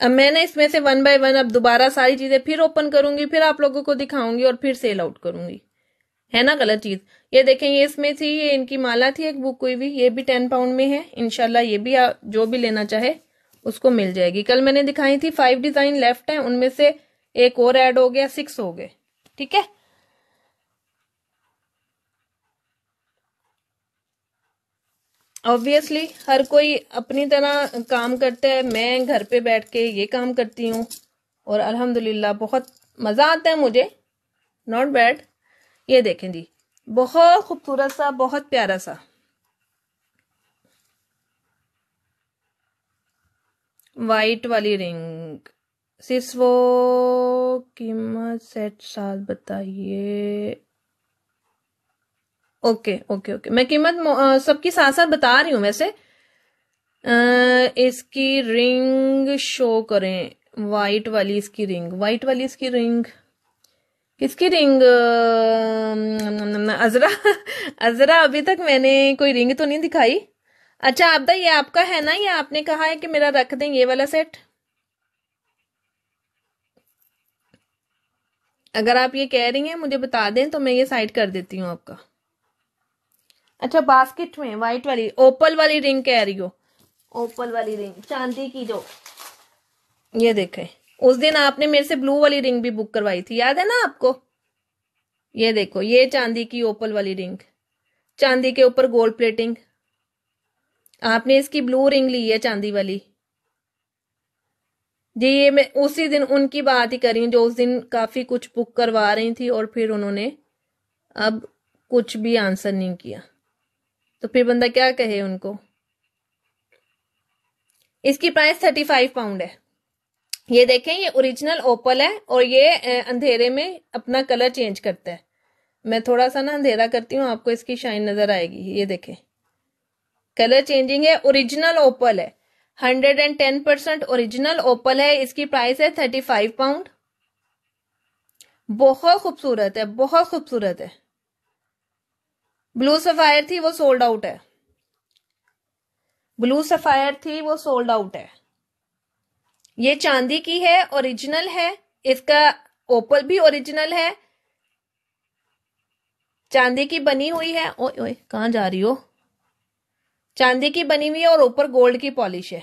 अब मैं ना इसमें से वन बाय वन अब दोबारा सारी चीज़ें फिर ओपन करूंगी फिर आप लोगों को दिखाऊंगी और फिर सेल आउट करूंगी है ना गलत चीज़ ये देखें ये इसमें थी ये इनकी माला थी एक बुक हुई हुई ये भी टेन पाउंड में है इनशाला ये भी आ, जो भी लेना चाहे उसको मिल जाएगी कल मैंने दिखाई थी फाइव डिजाइन लेफ्ट है उनमें से एक और ऐड हो गया सिक्स हो गए ठीक है ऑब्वियसली हर कोई अपनी तरह काम करता है मैं घर पे बैठ के ये काम करती हूँ और अल्हम्दुलिल्लाह बहुत मज़ा आता है मुझे नॉट बैड ये देखें जी बहुत खूबसूरत सा बहुत प्यारा सा वाइट वाली रिंग सिर्फ वो कीमत सेट साल बताइए ओके ओके ओके मैं कीमत सबकी साथ साथ बता रही हूं वैसे आ, इसकी रिंग शो करें वाइट वाली इसकी रिंग वाइट वाली इसकी रिंग किसकी रिंग अजरा अजरा अभी तक मैंने कोई रिंग तो नहीं दिखाई अच्छा आपदा ये आपका है ना ये आपने कहा है कि मेरा रख दें ये वाला सेट अगर आप ये कह रही हैं मुझे बता दें तो मैं ये साइड कर देती हूँ आपका अच्छा बास्केट में वाइट वाली ओपल वाली रिंग कह रही हो ओपल वाली रिंग चांदी की जो ये देखें उस दिन आपने मेरे से ब्लू वाली रिंग भी बुक करवाई थी याद है ना आपको ये देखो ये चांदी की ओपल वाली रिंग चांदी के ऊपर गोल्ड प्लेटिंग आपने इसकी ब्लू रिंग ली है चांदी वाली जी ये मैं उसी दिन उनकी बात ही कर रही हूँ जो उस दिन काफी कुछ बुक करवा रही थी और फिर उन्होंने अब कुछ भी आंसर नहीं किया तो फिर बंदा क्या कहे उनको इसकी प्राइस थर्टी फाइव पाउंड है ये देखें ये ओरिजिनल ओपल है और ये अंधेरे में अपना कलर चेंज करता है मैं थोड़ा सा ना अंधेरा करती हूँ आपको इसकी शाइन नजर आएगी ये देखें कलर चेंजिंग है ओरिजिनल ओपल है hundred and ten percent original opal है इसकी प्राइस है थर्टी फाइव पाउंड बहुत खूबसूरत है बहुत खूबसूरत है ब्लू सफायर थी वो सोल्ड आउट है ब्लू सफायर थी वो सोल्ड आउट है ये चांदी की है ओरिजिनल है इसका ओपल भी ओरिजिनल है चांदी की बनी हुई है ओए ओए कहा जा रही हो चांदी की बनी हुई है और ऊपर गोल्ड की पॉलिश है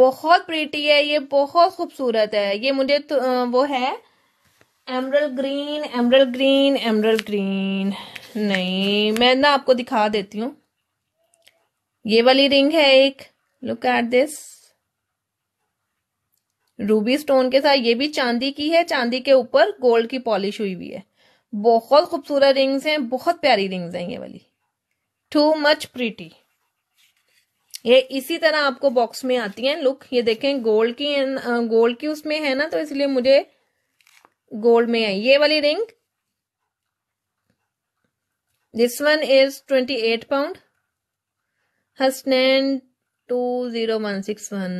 बहुत प्रीटी है ये बहुत खूबसूरत है ये मुझे तो, वो है emerald green emerald green emerald green नहीं मैं ना आपको दिखा देती हूँ ये वाली रिंग है एक look at this ruby stone के साथ ये भी चांदी की है चांदी के ऊपर गोल्ड की पॉलिश हुई हुई है बहुत खूबसूरत रिंग्स हैं बहुत प्यारी रिंग्स हैं ये वाली टू मच प्रिटी ये इसी तरह आपको बॉक्स में आती हैं लुक ये देखें गोल्ड की गोल्ड की उसमें है ना तो इसलिए मुझे गोल्ड में है ये वाली ring this one is twenty eight pound हस्टैंड two zero one six one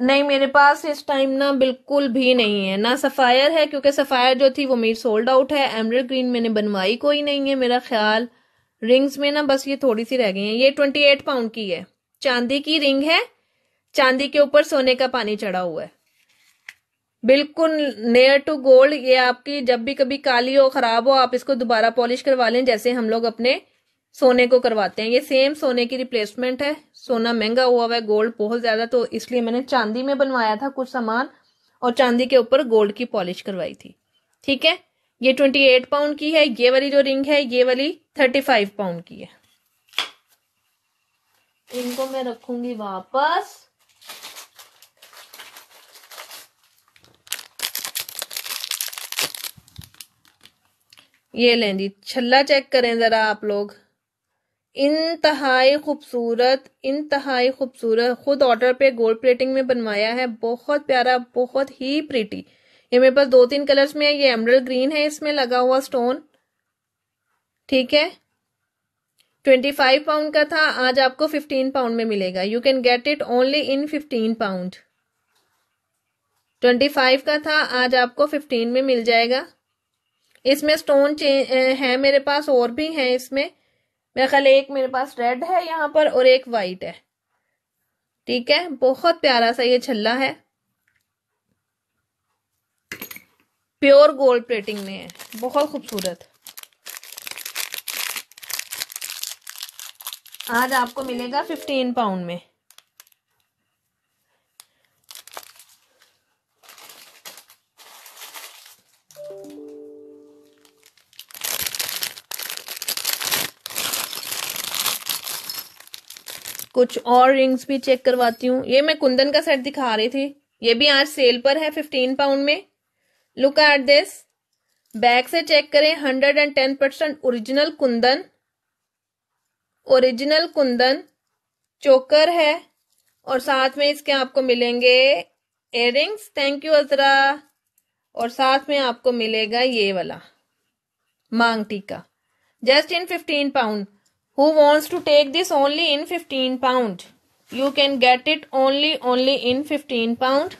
नहीं मेरे पास इस टाइम ना बिल्कुल भी नहीं है ना सफ़ायर है क्योंकि सफ़ायर जो थी वो मेरी सोल्ड आउट है एमरल ग्रीन मैंने बनवाई कोई नहीं है मेरा ख्याल रिंग्स में ना बस ये थोड़ी सी रह गई है ये ट्वेंटी एट पाउंड की है चांदी की रिंग है चांदी के ऊपर सोने का पानी चढ़ा हुआ है बिल्कुल नेयर टू गोल्ड ये आपकी जब भी कभी काली हो खराब हो आप इसको दोबारा पॉलिश करवा लें जैसे हम लोग अपने सोने को करवाते हैं ये सेम सोने की रिप्लेसमेंट है सोना महंगा हुआ हुआ है गोल्ड बहुत ज्यादा तो इसलिए मैंने चांदी में बनवाया था कुछ सामान और चांदी के ऊपर गोल्ड की पॉलिश करवाई थी ठीक है ये ट्वेंटी एट पाउंड की है ये वाली जो रिंग है ये वाली थर्टी फाइव पाउंड की है इनको मैं रखूंगी वापस ये लें जी छल्ला चेक करें जरा आप लोग इंतहाई खूबसूरत इंतहाई खूबसूरत खुद ऑर्डर पे गोल्ड प्लेटिंग में बनवाया है बहुत प्यारा बहुत ही प्रिटी ये मेरे पास दो तीन कलर्स में है ये एमरल ग्रीन है इसमें लगा हुआ स्टोन ठीक है ट्वेंटी फाइव पाउंड का था आज आपको फिफ्टीन पाउंड में मिलेगा you can get it only in fifteen pound twenty five का था आज आपको फिफ्टीन में मिल जाएगा इसमें स्टोन है मेरे पास और भी हैं इसमें मेरा ख्याल एक मेरे पास रेड है यहाँ पर और एक वाइट है ठीक है बहुत प्यारा सा ये छल्ला है प्योर गोल्ड प्लेटिंग में है बहुत खूबसूरत आज आपको मिलेगा फिफ्टीन पाउंड में कुछ और रिंग्स भी चेक करवाती हूँ ये मैं कुंदन का सेट दिखा रही थी ये भी आज सेल पर है फिफ्टीन पाउंड में लुक एट दिस बैग से चेक करें hundred and ten percent original kundan original kundan choker है और साथ में इसके आपको मिलेंगे एयर थैंक यू अजरा और साथ में आपको मिलेगा ये वाला मांग टीका just in fifteen pound who wants to take this only in 15 pound you can get it only only in 15 pound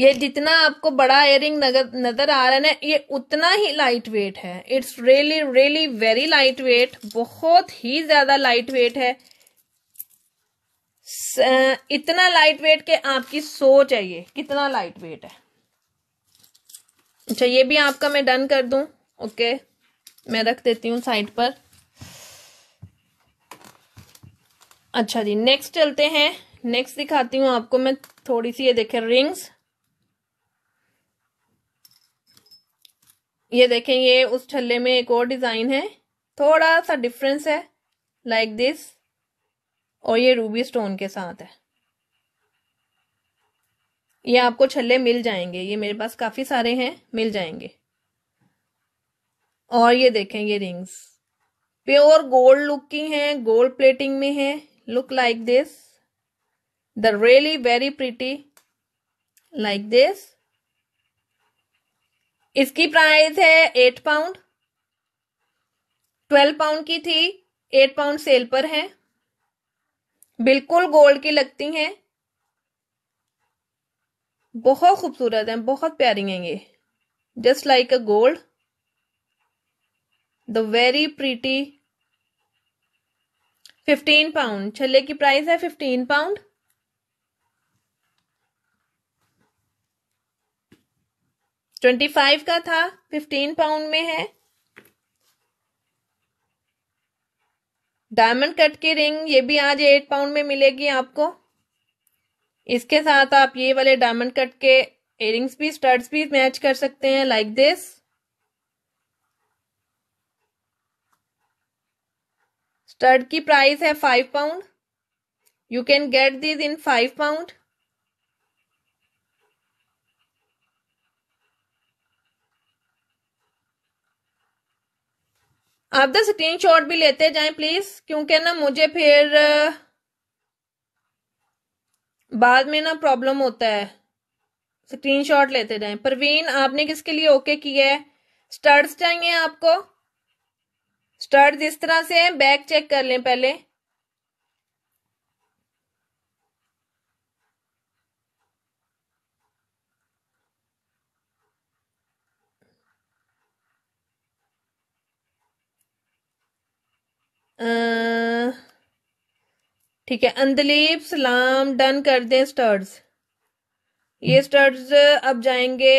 ये जितना आपको बड़ा एयरिंग नजर आ रहा है ना ये उतना ही लाइट वेट है it's really really very light weight बहुत ही ज्यादा लाइट वेट है इतना लाइट वेट के आपकी सो चाहिए कितना लाइट वेट है अच्छा ये भी आपका मैं डन कर दूं ओके okay. मैं रख देती हूँ साइड पर अच्छा जी नेक्स्ट चलते हैं नेक्स्ट दिखाती हूँ आपको मैं थोड़ी सी ये देखें रिंग्स ये देखें ये उस छल्ले में एक और डिज़ाइन है थोड़ा सा डिफरेंस है लाइक like दिस और ये रूबी स्टोन के साथ है ये आपको छल्ले मिल जाएंगे ये मेरे पास काफ़ी सारे हैं मिल जाएंगे और ये देखें ये रिंग्स प्योर गोल्ड लुक की हैं गोल्ड प्लेटिंग में है look like this the really very pretty like this इसकी प्राइस है एट पाउंड ट्वेल्व पाउंड की थी एट पाउंड सेल पर है बिल्कुल गोल्ड की लगती हैं बहुत खूबसूरत हैं बहुत प्यारी हैं ये just like a gold the very pretty fifteen pound छले की प्राइस है फिफ्टीन पाउंड ट्वेंटी फाइव का था फिफ्टीन पाउंड में है डायमंड कट की रिंग ये भी आज एट पाउंड में मिलेगी आपको इसके साथ आप ये वाले डायमंड कट के एयरिंग्स भी स्टड्स भी मैच कर सकते हैं लाइक like दिस स्टड की प्राइस है five pound you can get this in five pound आप द तो शॉट भी लेते जाएं प्लीज क्योंकि ना मुझे फिर बाद में ना प्रॉब्लम होता है स्क्रीनशॉट लेते जाएं परवीन आपने किसके लिए ओके किया है स्टड्स चाहिए आपको स्टर्ड जिस तरह से है बैक चेक कर लें पहले ठीक है अंदलीप सलाम डन कर दें स्टर्ड्स ये स्टर्ड्स अब जाएंगे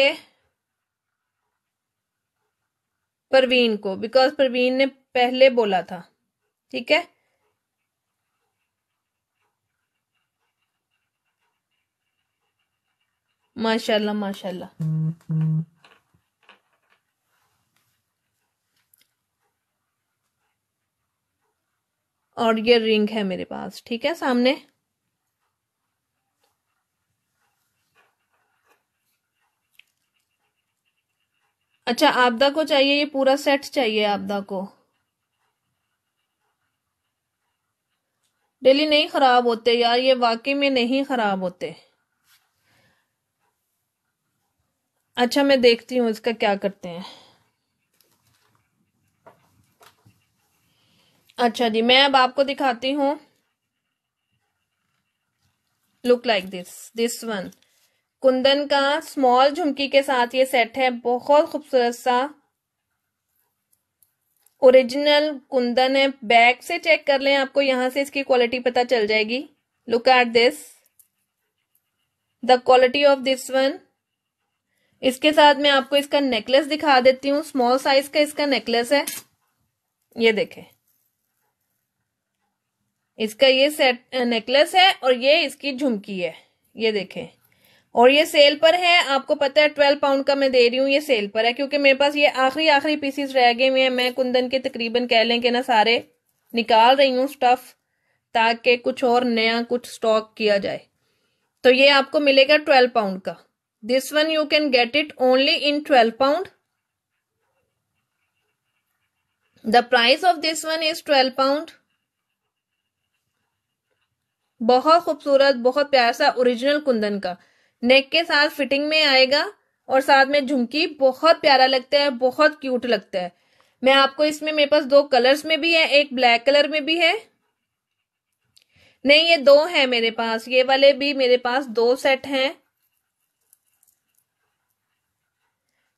परवीन को बिकॉज परवीन ने पहले बोला था ठीक है माशाल्लाह माशाल्लाह और ये रिंग है मेरे पास ठीक है सामने अच्छा आपदा को चाहिए ये पूरा सेट चाहिए आपदा को डेली नहीं खराब होते यार ये वाकई में नहीं खराब होते अच्छा मैं देखती हूँ इसका क्या करते हैं अच्छा जी मैं अब आपको दिखाती हूँ look like this this one kundan का स्मॉल झुमकी के साथ ये सेट है बहुत खूबसूरत सा ओरिजिनल कुंदन है बैग से चेक कर लें आपको यहां से इसकी क्वालिटी पता चल जाएगी look at this the quality of this one इसके साथ मैं आपको इसका नेकलेस दिखा देती हूँ स्मॉल साइज का इसका नेकलेस है ये देखें इसका ये सेट नेकलेस है और ये इसकी झुमकी है ये देखें और ये सेल पर है आपको पता है ट्वेल्व पाउंड का मैं दे रही हूँ ये सेल पर है क्योंकि मेरे पास ये आखिरी आखिरी पीसीस रह गए हुए हैं मैं कुंदन के तकरीबन कह लें कि ना सारे निकाल रही हूँ स्टफ ताकि कुछ और नया कुछ स्टॉक किया जाए तो ये आपको मिलेगा ट्वेल्व पाउंड का this one you can get it only in twelve pound the price of this one is twelve pound बहुत खूबसूरत बहुत प्यारा सा ओरिजिनल कुंदन का नेक के साथ फिटिंग में आएगा और साथ में झुमकी बहुत प्यारा लगता है बहुत क्यूट लगता है मैं आपको इसमें मेरे पास दो कलर्स में भी है एक ब्लैक कलर में भी है नहीं ये दो है मेरे पास ये वाले भी मेरे पास दो सेट हैं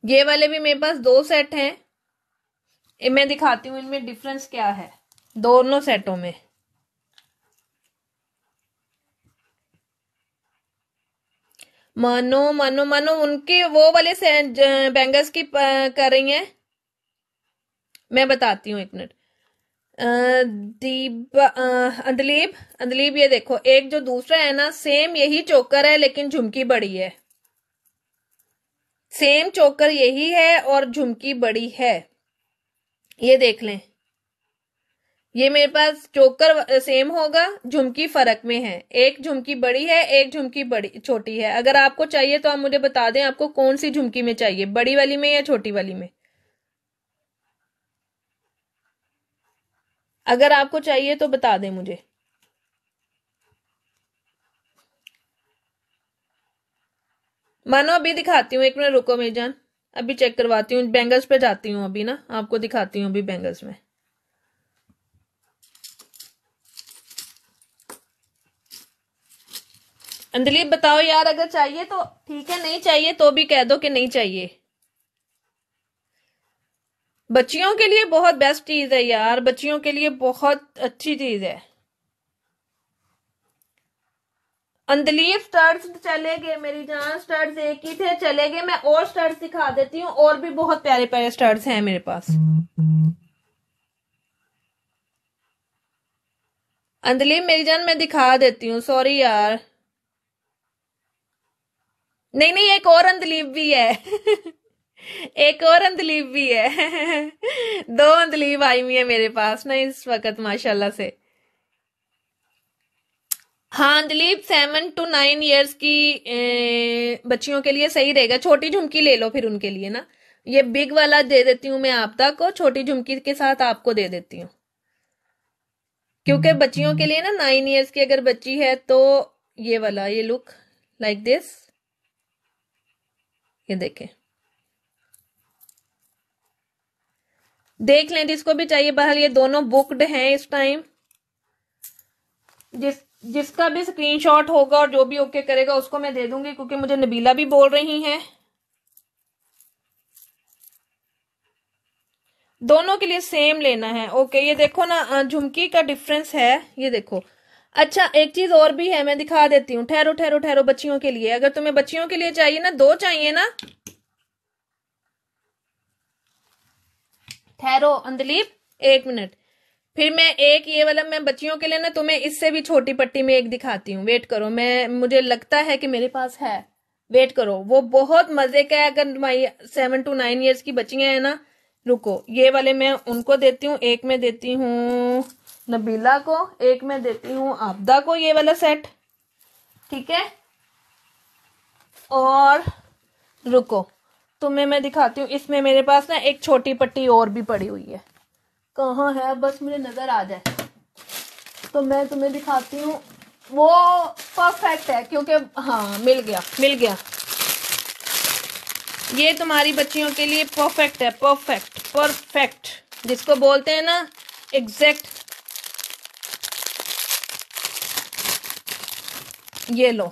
ये वाले भी मेरे पास दो सेट हैं मैं दिखाती हूँ इनमें डिफरेंस क्या है दोनों सेटों में मानो मानो मानो उनके वो वाले बैंगल्स की कर रही हैं मैं बताती हूँ एक मिनट अंदलीब अंदलीब ये देखो एक जो दूसरा है ना सेम यही चोकर है लेकिन झुमकी बड़ी है सेम चोकर यही है और झुमकी बड़ी है ये देख लें ये मेरे पास चोकर सेम होगा झुमकी फर्क में है एक झुमकी बड़ी है एक झुमकी बड़ी छोटी है अगर आपको चाहिए तो आप मुझे बता दें आपको कौन सी झुमकी में चाहिए बड़ी वाली में या छोटी वाली में अगर आपको चाहिए तो बता दें मुझे मानो अभी दिखाती हूँ एक मिनट रुको मेरी जान अभी चेक करवाती हूँ बैंगल्स पे जाती हूँ अभी ना आपको दिखाती हूँ अभी बैंगल्स में अंदलीप बताओ यार अगर चाहिए तो ठीक है नहीं चाहिए तो भी कह दो कि नहीं चाहिए बच्चियों के लिए बहुत बेस्ट चीज है यार बच्चियों के लिए बहुत अच्छी चीज है अंदलीप स्टर्स चले गए मेरी जान स्टर्ट्स एक ही थे चले गए मैं और स्टर्ट्स दिखा देती हूँ और भी बहुत प्यारे प्यारे स्टर्ट्स हैं मेरे पास अंदलीप मेरी जान मैं दिखा देती हूँ सॉरी यार नहीं नहीं एक और अंधलीप भी है एक और अंधलीप भी है दो अंधलीप आई हुई है मेरे पास ना इस वक्त माशाल्लाह से हाँ अंधलीप सेवन टू नाइन इयर्स की ए, बच्चियों के लिए सही रहेगा छोटी झुमकी ले लो फिर उनके लिए ना ये बिग वाला दे देती हूँ मैं आप तक और छोटी झुमकी के साथ आपको दे देती हूँ क्योंकि बच्चियों के लिए ना नाइन इयर्स की अगर बच्ची है तो ये वाला ये लुक लाइक दिस ये देखें देख लें जिसको भी चाहिए बहर ये दोनों बुक्ड हैं इस टाइम जिस जिसका भी स्क्रीनशॉट होगा और जो भी ओके करेगा उसको मैं दे दूंगी क्योंकि मुझे नबीला भी बोल रही हैं दोनों के लिए सेम लेना है ओके ये देखो ना झुमकी का डिफरेंस है ये देखो अच्छा एक चीज और भी है मैं दिखा देती हूँ ठहरो ठहरो ठहरो बच्चियों के लिए अगर तुम्हें बच्चियों के लिए चाहिए ना दो चाहिए ना ठहरो अंदलीप एक मिनट फिर मैं एक ये वाला मैं बच्चियों के लिए ना तुम्हें इससे भी छोटी पट्टी में एक दिखाती हूँ वेट करो मैं मुझे लगता है कि मेरे पास है वेट करो वो बहुत मजे का है अगर my seven to nine years की बच्चियां हैं ना रुको ये वाले मैं उनको देती हूँ एक में देती हूँ नबीला को एक मैं देती हूँ आपदा को ये वाला सेट ठीक है और रुको तुम्हें मैं दिखाती हूँ इसमें मेरे पास ना एक छोटी पट्टी और भी पड़ी हुई है कहाँ है बस मुझे नज़र आ जाए तो मैं तुम्हें दिखाती हूँ वो परफेक्ट है क्योंकि हाँ मिल गया मिल गया ये तुम्हारी बच्चियों के लिए परफेक्ट है परफेक्ट परफेक्ट जिसको बोलते हैं ना एग्जैक्ट ये लो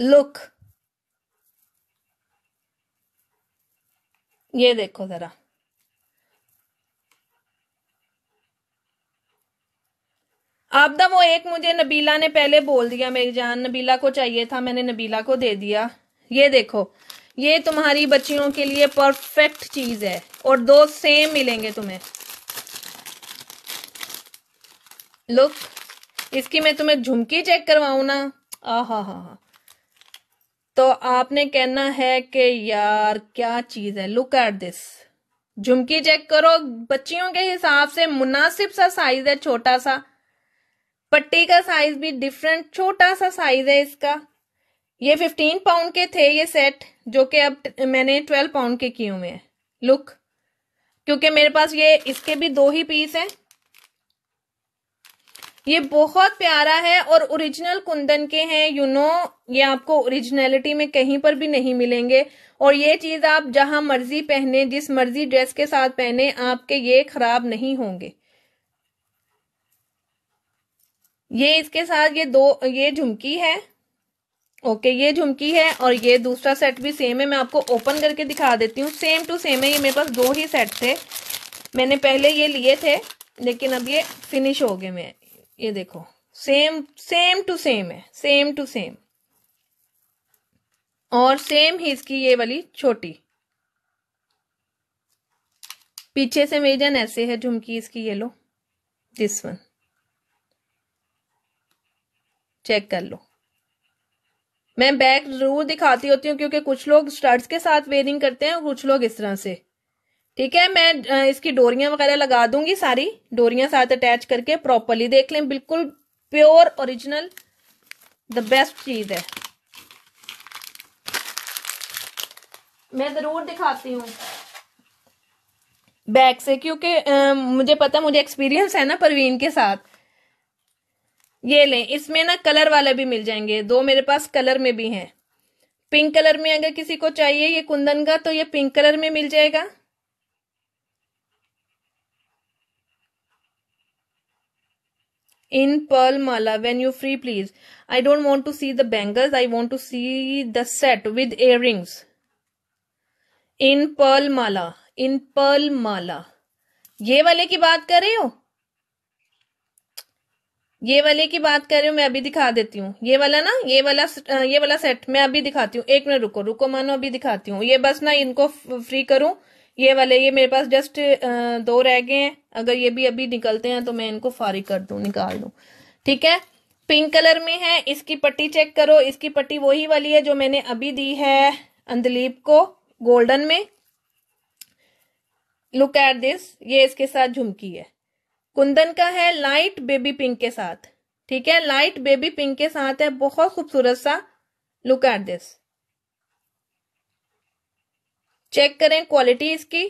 लुक ये देखो जरा आपदा वो एक मुझे नबीला ने पहले बोल दिया मेरी जान नबीला को चाहिए था मैंने नबीला को दे दिया ये देखो ये तुम्हारी बच्चियों के लिए परफेक्ट चीज है और दो सेम मिलेंगे तुम्हें लुक इसकी मैं तुम्हें झुमकी चेक करवाऊ ना आ हा हा हा तो आपने कहना है कि यार क्या चीज है लुक एट दिस झुमकी चेक करो बच्चियों के हिसाब से मुनासिब सा साइज है छोटा सा पट्टी का साइज भी डिफरेंट छोटा सा साइज है इसका ये फिफ्टीन पाउंड के थे ये सेट जो कि अब मैंने ट्वेल्व पाउंड के किए हुए हैं लुक क्योंकि मेरे पास ये इसके भी दो ही पीस हैं ये बहुत प्यारा है और ओरिजिनल कुंदन के हैं यू you नो know, ये आपको ओरिजिनलिटी में कहीं पर भी नहीं मिलेंगे और ये चीज आप जहां मर्जी पहने जिस मर्जी ड्रेस के साथ पहने आपके ये खराब नहीं होंगे ये इसके साथ ये दो ये झुमकी है ओके ये झुमकी है और ये दूसरा सेट भी सेम है मैं आपको ओपन करके दिखा देती हूँ सेम टू सेम है ये मेरे पास दो ही सेट थे मैंने पहले ये लिए थे लेकिन अब ये फिनिश हो गए मैं ये देखो सेम सेम टू सेम है सेम टू सेम और सेम ही इसकी ये वाली छोटी पीछे से मेजन ऐसे है झुमकी इसकी ये लो दिस वन चेक कर लो मैं बैग जरूर दिखाती होती हूँ क्योंकि कुछ लोग स्टार्ट के साथ वेयरिंग करते हैं और कुछ लोग इस तरह से ठीक है मैं इसकी डोरियां वगैरह लगा दूंगी सारी डोरियां साथ अटैच करके प्रॉपरली देख लें बिल्कुल प्योर ओरिजिनल द बेस्ट चीज है मैं जरूर दिखाती हूँ बैक से क्योंकि मुझे पता मुझे एक्सपीरियंस है ना परवीन के साथ ये लें इसमें ना कलर वाले भी मिल जाएंगे दो मेरे पास कलर में भी हैं पिंक कलर में अगर किसी को चाहिए ये कुंदन का तो ये पिंक कलर में मिल जाएगा in Pearl Mala when you free please. I don't want to see the bangles. I want to see the set with earrings. In Pearl Mala. In Pearl Mala. ये वाले की बात कर रहे हो ये वाले की बात कर रही हूँ मैं अभी दिखा देती हूँ ये वाला ना ये वाला ये वाला सेट मैं अभी दिखाती हूँ एक मिनट रुको रुको मानो अभी दिखाती हूँ ये बस ना इनको फ्री करूँ ये वाले ये मेरे पास जस्ट दो रह गए हैं अगर ये भी अभी निकलते हैं तो मैं इनको फारिग कर दू निकाल दू ठीक है पिंक कलर में है इसकी पट्टी चेक करो इसकी पट्टी वही वाली है जो मैंने अभी दी है अंदलीप को गोल्डन में लुक एट दिस ये इसके साथ झुमकी है कुंदन का है लाइट बेबी पिंक के साथ ठीक है लाइट बेबी पिंक के साथ है बहुत खूबसूरत सा लुक एट दिस चेक करें क्वालिटी इसकी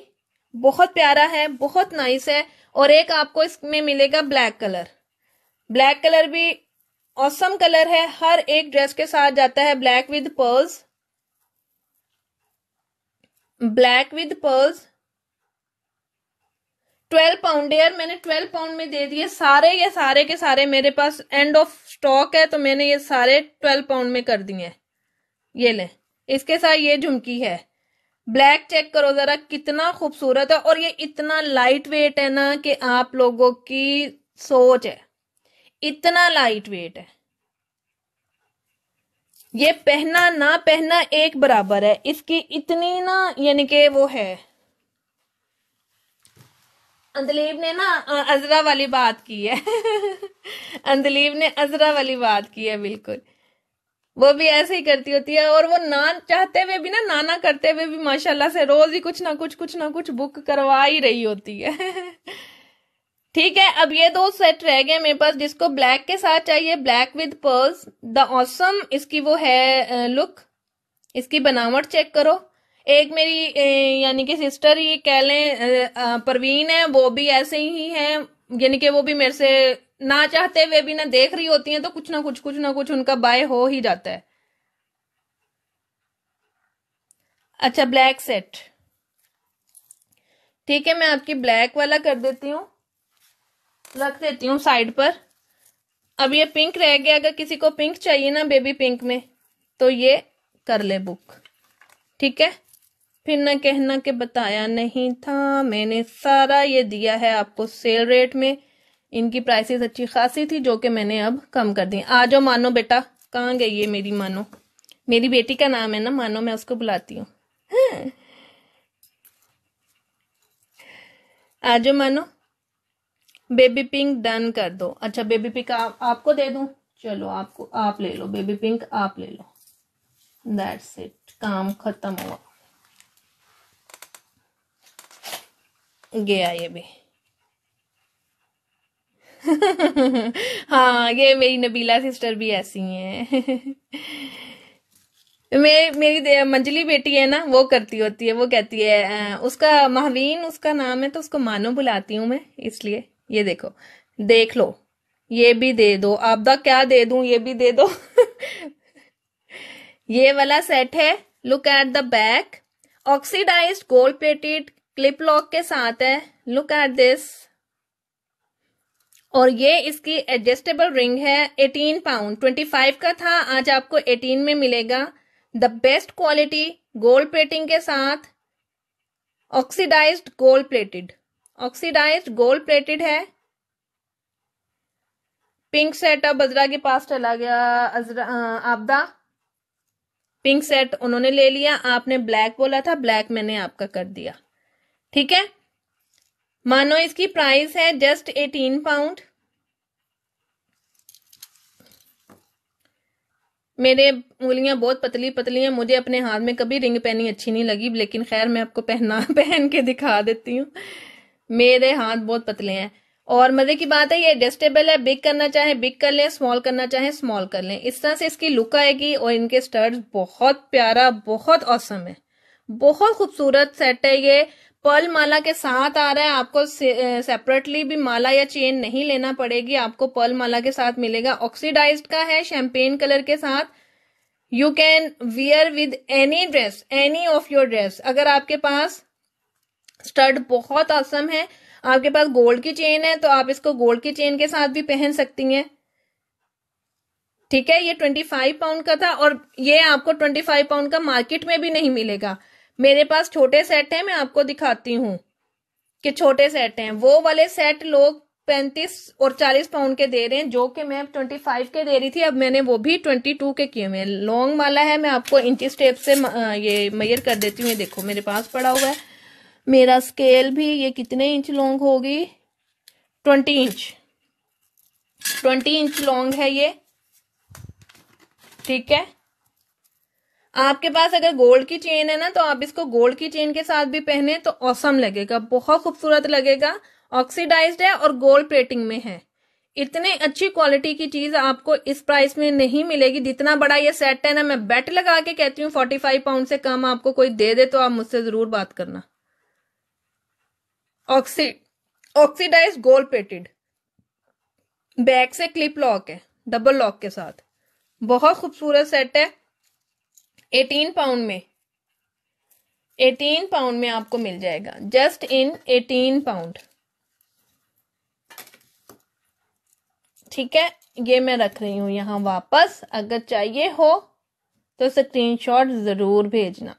बहुत प्यारा है बहुत नाइस है और एक आपको इसमें मिलेगा ब्लैक कलर ब्लैक कलर भी औसम कलर है हर एक ड्रेस के साथ जाता है black with pearls black with pearls twelve pound एयर मैंने ट्वेल्व पाउंड में दे दिए सारे ये सारे के सारे मेरे पास एंड ऑफ स्टॉक है तो मैंने ये सारे ट्वेल्व पाउंड में कर दिए ये ले इसके साथ ये झुमकी है ब्लैक चेक करो जरा कितना खूबसूरत है और ये इतना लाइट वेट है ना कि आप लोगों की सोच है इतना लाइट वेट है ये पहना ना पहना एक बराबर है इसकी इतनी ना यानी के वो है अंदलीब ने ना अजरा वाली बात की है अंदलीब ने अजरा वाली बात की है बिल्कुल वो भी ऐसे ही करती होती है और वो ना चाहते हुए भी ना नाना करते हुए भी माशाल्लाह से रोज ही कुछ ना कुछ कुछ ना कुछ बुक करवा ही रही होती है ठीक है अब ये दो सेट रह गए मेरे पास जिसको ब्लैक के साथ चाहिए black with pearls the awesome इसकी वो है लुक इसकी बनावट चेक करो एक मेरी यानी कि सिस्टर ही कह लें परवीन है वो भी ऐसे ही है यानी कि वो भी मेरे से ना चाहते हुए भी ना देख रही होती हैं तो कुछ ना कुछ कुछ ना कुछ उनका बाय हो ही जाता है अच्छा ब्लैक सेट ठीक है मैं आपकी ब्लैक वाला कर देती हूँ रख देती हूँ साइड पर अब ये पिंक रह गया अगर किसी को पिंक चाहिए ना बेबी पिंक में तो ये कर ले बुक ठीक है फिर ना कहना के बताया नहीं था मैंने सारा ये दिया है आपको सेल रेट में इनकी प्राइसेस अच्छी खासी थी जो कि मैंने अब कम कर दी आ जाओ मानो बेटा कहाँ गई है मेरी मानो मेरी बेटी का नाम है ना मानो मैं उसको बुलाती हूँ हाँ। आ जाओ मानो बेबी पिंक डन कर दो अच्छा बेबी पिंक आप, आपको दे दू चलो आपको आप ले लो बेबी पिंक आप ले लो दैट्स इट काम खत्म हुआ गया ये भी हाँ ये मेरी नबीला सिस्टर भी ऐसी है मे, मेरी मंजली बेटी है ना वो करती होती है वो कहती है उसका महवीन उसका नाम है तो उसको मानो बुलाती हूँ मैं इसलिए ये देखो देख लो ये भी दे दो आपदा क्या दे दू ये भी दे दो ये वाला सेट है look at the back oxidised gold plated clip lock के साथ है लुक एट दिस और ये इसकी एडजस्टेबल रिंग है 18 पाउंड 25 का था आज आपको 18 में मिलेगा the best quality gold plating के साथ oxidised gold plated oxidised gold plated है पिंक सेट अब अजरा के पास चला गया अजरा आपदा पिंक सेट उन्होंने ले लिया आपने ब्लैक बोला था ब्लैक मैंने आपका कर दिया ठीक है मानो इसकी प्राइस है जस्ट एटीन पाउंड मेरे उंगलियां बहुत पतली पतली हैं मुझे अपने हाथ में कभी रिंग पहनी अच्छी नहीं लगी लेकिन खैर मैं आपको पहना पहन के दिखा देती हूँ मेरे हाथ बहुत पतले हैं और मजे की बात है ये एडजस्टेबल है बिग करना चाहे बिग कर लें स्मॉल करना चाहे स्मॉल कर लें इस तरह से इसकी लुक आएगी और इनके स्टर्ट बहुत प्यारा बहुत औसम है बहुत खूबसूरत सेट है ये पर्ल माला के साथ आ रहा है आपको सेपरेटली भी माला या चेन नहीं लेना पड़ेगी आपको पर्ल माला के साथ मिलेगा ऑक्सीडाइज्ड का है शैम्पेन कलर के साथ you can wear with any dress any of your dress अगर आपके पास स्टड बहुत असम है आपके पास गोल्ड की चेन है तो आप इसको गोल्ड की चेन के साथ भी पहन सकती हैं ठीक है ये ट्वेंटी फाइव पाउंड का था और ये आपको ट्वेंटी फाइव पाउंड का मार्केट में भी नहीं मिलेगा मेरे पास छोटे सेट हैं मैं आपको दिखाती हूँ कि छोटे सेट हैं वो वाले सेट लोग पैंतीस और चालीस पाउंड के दे रहे हैं जो कि मैं ट्वेंटी फाइव के दे रही थी अब मैंने वो भी ट्वेंटी टू के किए हुए लॉन्ग वाला है मैं आपको इंची स्टेप से ये मयर कर देती हूँ ये देखो मेरे पास पड़ा हुआ है मेरा स्केल भी ये कितने इंच लॉन्ग होगी twenty inch twenty inch long है ये ठीक है आपके पास अगर गोल्ड की चेन है ना तो आप इसको गोल्ड की चेन के साथ भी पहने तो औसम लगेगा बहुत खूबसूरत लगेगा ऑक्सीडाइज्ड है और गोल्ड प्लेटिंग में है इतने अच्छी क्वालिटी की चीज आपको इस प्राइस में नहीं मिलेगी जितना बड़ा ये सेट है ना मैं बेट लगा के कहती हूँ फोर्टी फाइव पाउंड से कम आपको कोई दे दे तो आप मुझसे जरूर बात करना oxy oxidise gold plated back से क्लिप लॉक है डबल लॉक के साथ बहुत खूबसूरत सेट है एटीन पाउंड में एटीन पाउंड में आपको मिल जाएगा जस्ट इन एटीन पाउंड ठीक है ये मैं रख रही हूं यहां वापस अगर चाहिए हो तो स्क्रीनशॉट ज़रूर भेजना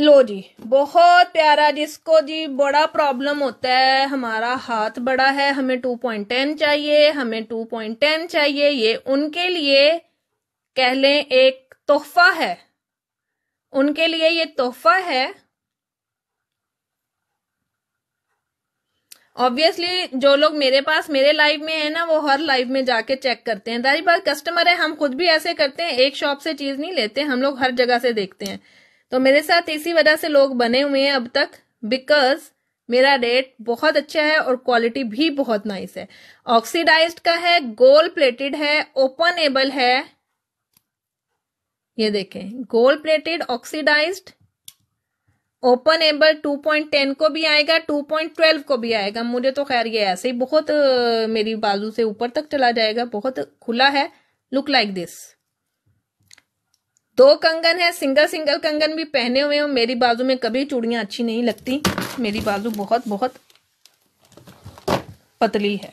लो जी बहुत प्यारा जिसको जी बड़ा प्रॉब्लम होता है हमारा हाथ बड़ा है हमें 2.10 चाहिए हमें 2.10 चाहिए ये उनके लिए कह लें एक तोहफा है उनके लिए ये तोहफा है ऑब्वियसली जो लोग मेरे पास मेरे लाइव में है ना वो हर लाइव में जाके चेक करते हैं दारी बार कस्टमर है हम खुद भी ऐसे करते हैं एक शॉप से चीज नहीं लेते हम लोग हर जगह से देखते हैं तो मेरे साथ इसी वजह से लोग बने हुए हैं अब तक बिकॉज मेरा रेट बहुत अच्छा है और क्वालिटी भी बहुत नाइस है ऑक्सीडाइज्ड का है गोल्ड प्लेटेड है ओपन एबल है ये देखें gold plated oxidised open amber 2.10 को भी आएगा 2.12 को भी आएगा मुझे तो खैर ये ऐसे ही बहुत मेरी बाजू से ऊपर तक चला जाएगा बहुत खुला है लुक लाइक दिस दो कंगन है सिंगल सिंगल कंगन भी पहने हुए हूँ मेरी बाजू में कभी चूड़ियां अच्छी नहीं लगती मेरी बाजू बहुत बहुत पतली है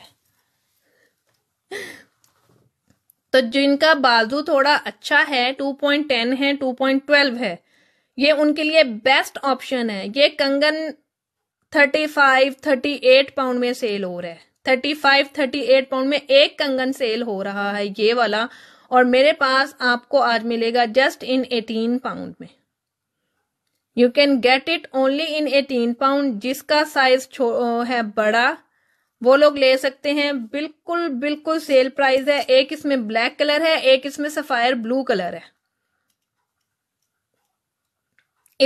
तो जिनका बाजू थोड़ा अच्छा है 2.10 है 2.12 है ये उनके लिए बेस्ट ऑप्शन है ये कंगन 35 38 पाउंड में सेल हो रहा है 35 38 पाउंड में एक कंगन सेल हो रहा है ये वाला और मेरे पास आपको आज मिलेगा जस्ट इन 18 पाउंड में you can get it only in 18 pound जिसका साइज है बड़ा वो लोग ले सकते हैं बिल्कुल बिल्कुल सेल प्राइस है एक इसमें ब्लैक कलर है एक इसमें सफायर ब्लू कलर है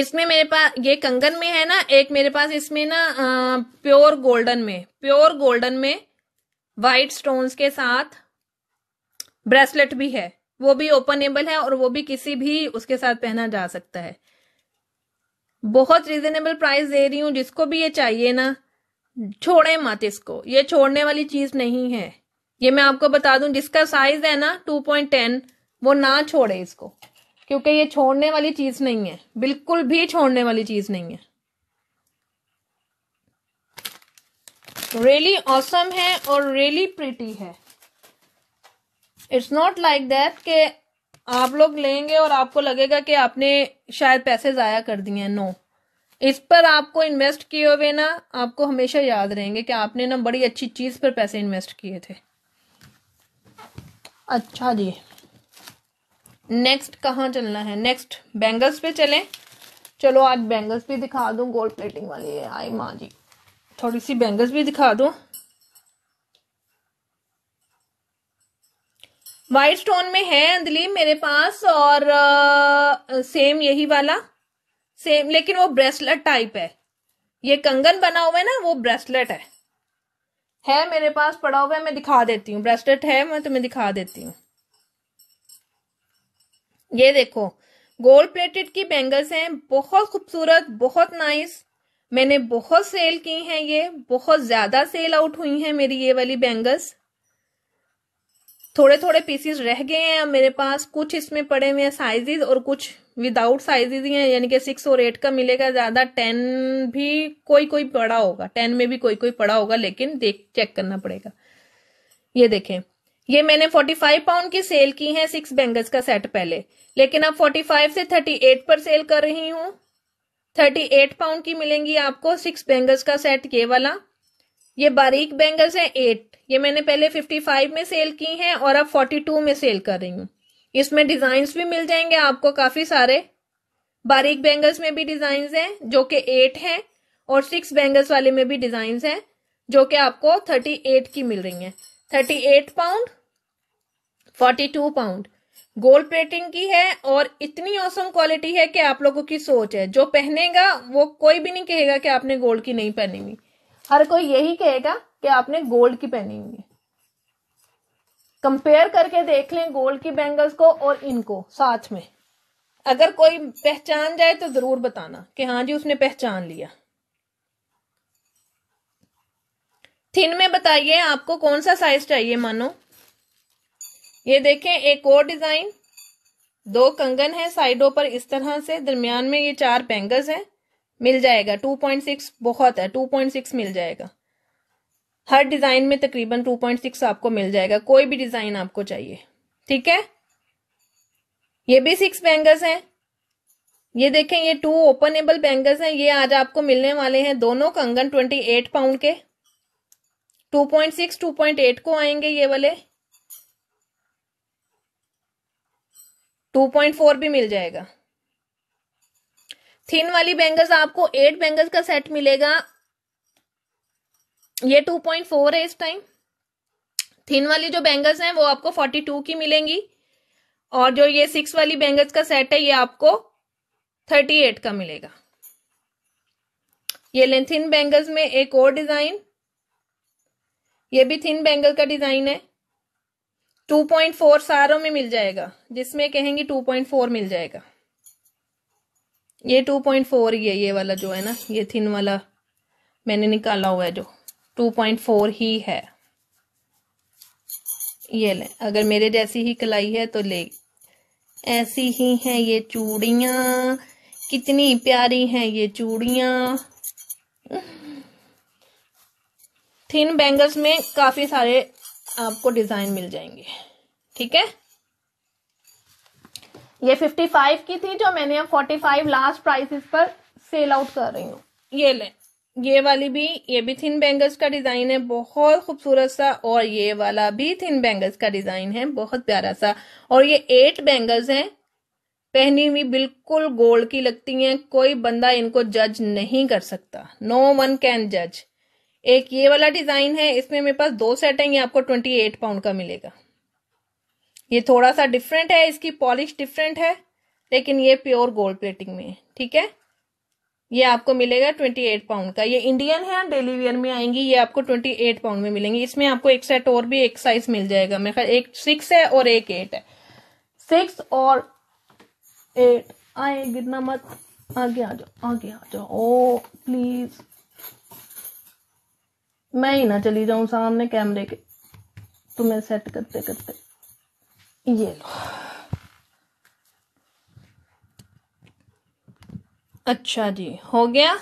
इसमें मेरे पास ये कंगन में है ना एक मेरे पास इसमें ना आ, प्योर गोल्डन में प्योर गोल्डन में वाइट स्टोन्स के साथ ब्रेसलेट भी है वो भी ओपनेबल है और वो भी किसी भी उसके साथ पहना जा सकता है बहुत रिजनेबल प्राइस दे रही हूं जिसको भी ये चाहिए ना छोड़े मत इसको ये छोड़ने वाली चीज नहीं है ये मैं आपको बता दूं जिसका साइज है ना 2.10 वो ना छोड़े इसको क्योंकि ये छोड़ने वाली चीज नहीं है बिल्कुल भी छोड़ने वाली चीज नहीं है रियली really ऑसम awesome है और रियली really प्रिटी है इट्स नॉट लाइक दैट के आप लोग लेंगे और आपको लगेगा कि आपने शायद पैसे ज़ाया कर दिए नो no. इस पर आपको इन्वेस्ट किए हुए ना आपको हमेशा याद रहेंगे कि आपने ना बड़ी अच्छी चीज़ पर पैसे इन्वेस्ट किए थे अच्छा जी नेक्स्ट कहाँ चलना है नेक्स्ट बैंगल्स पे चलें चलो आज बैंगल्स भी दिखा दू गोल्ड प्लेटिंग वाली है आई माँ जी थोड़ी सी बैंगल्स भी दिखा दू वाइट स्टोन में है अंदली मेरे पास और आ, सेम यही वाला सेम लेकिन वो ब्रेसलेट टाइप है ये कंगन बना हुआ है ना वो ब्रेसलेट है है मेरे पास पड़ा हुआ है मैं दिखा देती हूँ ब्रेसलेट है मैं तुम्हें दिखा देती हूँ ये देखो गोल्ड प्लेटेड की बैंगल्स हैं बहुत खूबसूरत बहुत नाइस मैंने बहुत सेल की हैं ये बहुत ज्यादा सेल आउट हुई हैं मेरी ये वाली बैंगल्स थोड़े थोड़े पीसीस रह गए हैं मेरे पास कुछ इसमें पड़े हुए हैं साइजेस और कुछ विदाउट साइजेज ही है यानी कि सिक्स और एट का मिलेगा ज्यादा टेन भी कोई कोई पड़ा होगा टेन में भी कोई कोई पड़ा होगा लेकिन देख चेक करना पड़ेगा ये देखें ये मैंने फोर्टी फाइव पाउंड की सेल की है सिक्स बैंगल्स का सेट पहले लेकिन अब फोर्टी फाइव से थर्टी एट पर सेल कर रही हूँ एट पाउंड की मिलेंगी आपको सिक्स बैंगल्स का सेट ये वाला ये बारीक बैंगल्स है एट ये मैंने पहले फिफ्टी फाइव में सेल की है और अब फोर्टी टू में सेल कर रही हूँ इसमें डिजाइंस भी मिल जाएंगे आपको काफी सारे बारीक बैंगल्स में भी डिजाइन हैं जो कि एट है और सिक्स बैंगल्स वाले में भी डिजाइन हैं जो कि आपको थर्टी एट की मिल रही हैं thirty eight pound forty two pound gold plating की है और इतनी औसम क्वालिटी है कि आप लोगों की सोच है जो पहनेगा वो कोई भी नहीं कहेगा कि आपने गोल्ड की नहीं पहनी हुई हर कोई यही कहेगा कि आपने गोल्ड की पहनी हुई है कंपेयर करके देख लें गोल्ड की बैंगल्स को और इनको साथ में अगर कोई पहचान जाए तो जरूर बताना कि हाँ जी उसने पहचान लिया थिन में बताइए आपको कौन सा साइज चाहिए मानो ये देखें एक और डिजाइन दो कंगन है साइडों पर इस तरह से दरमियान में ये चार बैंगल्स हैं मिल जाएगा 2.6 बहुत है 2.6 मिल जाएगा हर डिजाइन में तकरीबन 2.6 आपको मिल जाएगा कोई भी डिजाइन आपको चाहिए ठीक है ये भी सिक्स बैंगल्स हैं ये देखें ये टू ओपनेबल बैंगल्स हैं ये आज आपको मिलने वाले हैं दोनों कंगन 28 पाउंड के 2.6 2.8 को आएंगे ये वाले 2.4 भी मिल जाएगा थिन वाली बैंगल्स आपको एट बैंगल्स का सेट मिलेगा ये टू पॉइंट फोर है इस टाइम थिन वाली जो बैंगल्स हैं वो आपको फोर्टी टू की मिलेंगी और जो ये सिक्स वाली बैंगल्स का सेट है ये आपको थर्टी एट का मिलेगा ये लें थिन बैंगल्स में एक और डिजाइन ये भी थिन बैंगल का डिजाइन है 2.4 सारों में मिल जाएगा जिसमें पॉइंट 2.4 मिल जाएगा ये 2.4 ही है ये वाला जो है ना ये थिन वाला मैंने निकाला हुआ है जो 2.4 ही है ये ले अगर मेरे जैसी ही कलाई है तो ले ऐसी ही हैं ये चूड़िया कितनी प्यारी हैं ये चूड़िया थिन बैंगल्स में काफी सारे आपको डिजाइन मिल जाएंगे ठीक है ये 55 की थी जो मैंने अब 45 लास्ट प्राइसेस पर सेल आउट कर रही हूँ ये लें ये वाली भी ये भी थिन बैंगल्स का डिज़ाइन है बहुत खूबसूरत सा और ये वाला भी थिन बैंगल्स का डिज़ाइन है बहुत प्यारा सा और ये एट बैंगल्स हैं पहनी हुई बिल्कुल गोल्ड की लगती हैं कोई बंदा इनको जज नहीं कर सकता नो वन कैन जज एक ये वाला डिज़ाइन है इसमें मेरे पास दो सेट है ये आपको ट्वेंटी एट पाउंड का मिलेगा ये थोड़ा सा डिफरेंट है इसकी पॉलिश डिफरेंट है लेकिन ये प्योर गोल्ड प्लेटिंग में है ठीक है ये आपको मिलेगा ट्वेंटी एट पाउंड का ये इंडियन है डेली वेयर में आएंगी ये आपको ट्वेंटी एट पाउंड में मिलेंगी इसमें आपको एक सेट और भी एक साइज मिल जाएगा मेरे ख्याल एक सिक्स है और एक एट है सिक्स और एट आए गिरना मत आगे आ जाओ आगे आ जाओ ओ प्लीज मैं ही ना चली जाऊं सामने कैमरे के तुम्हें सेट करते करते ये लो अच्छा जी हो गया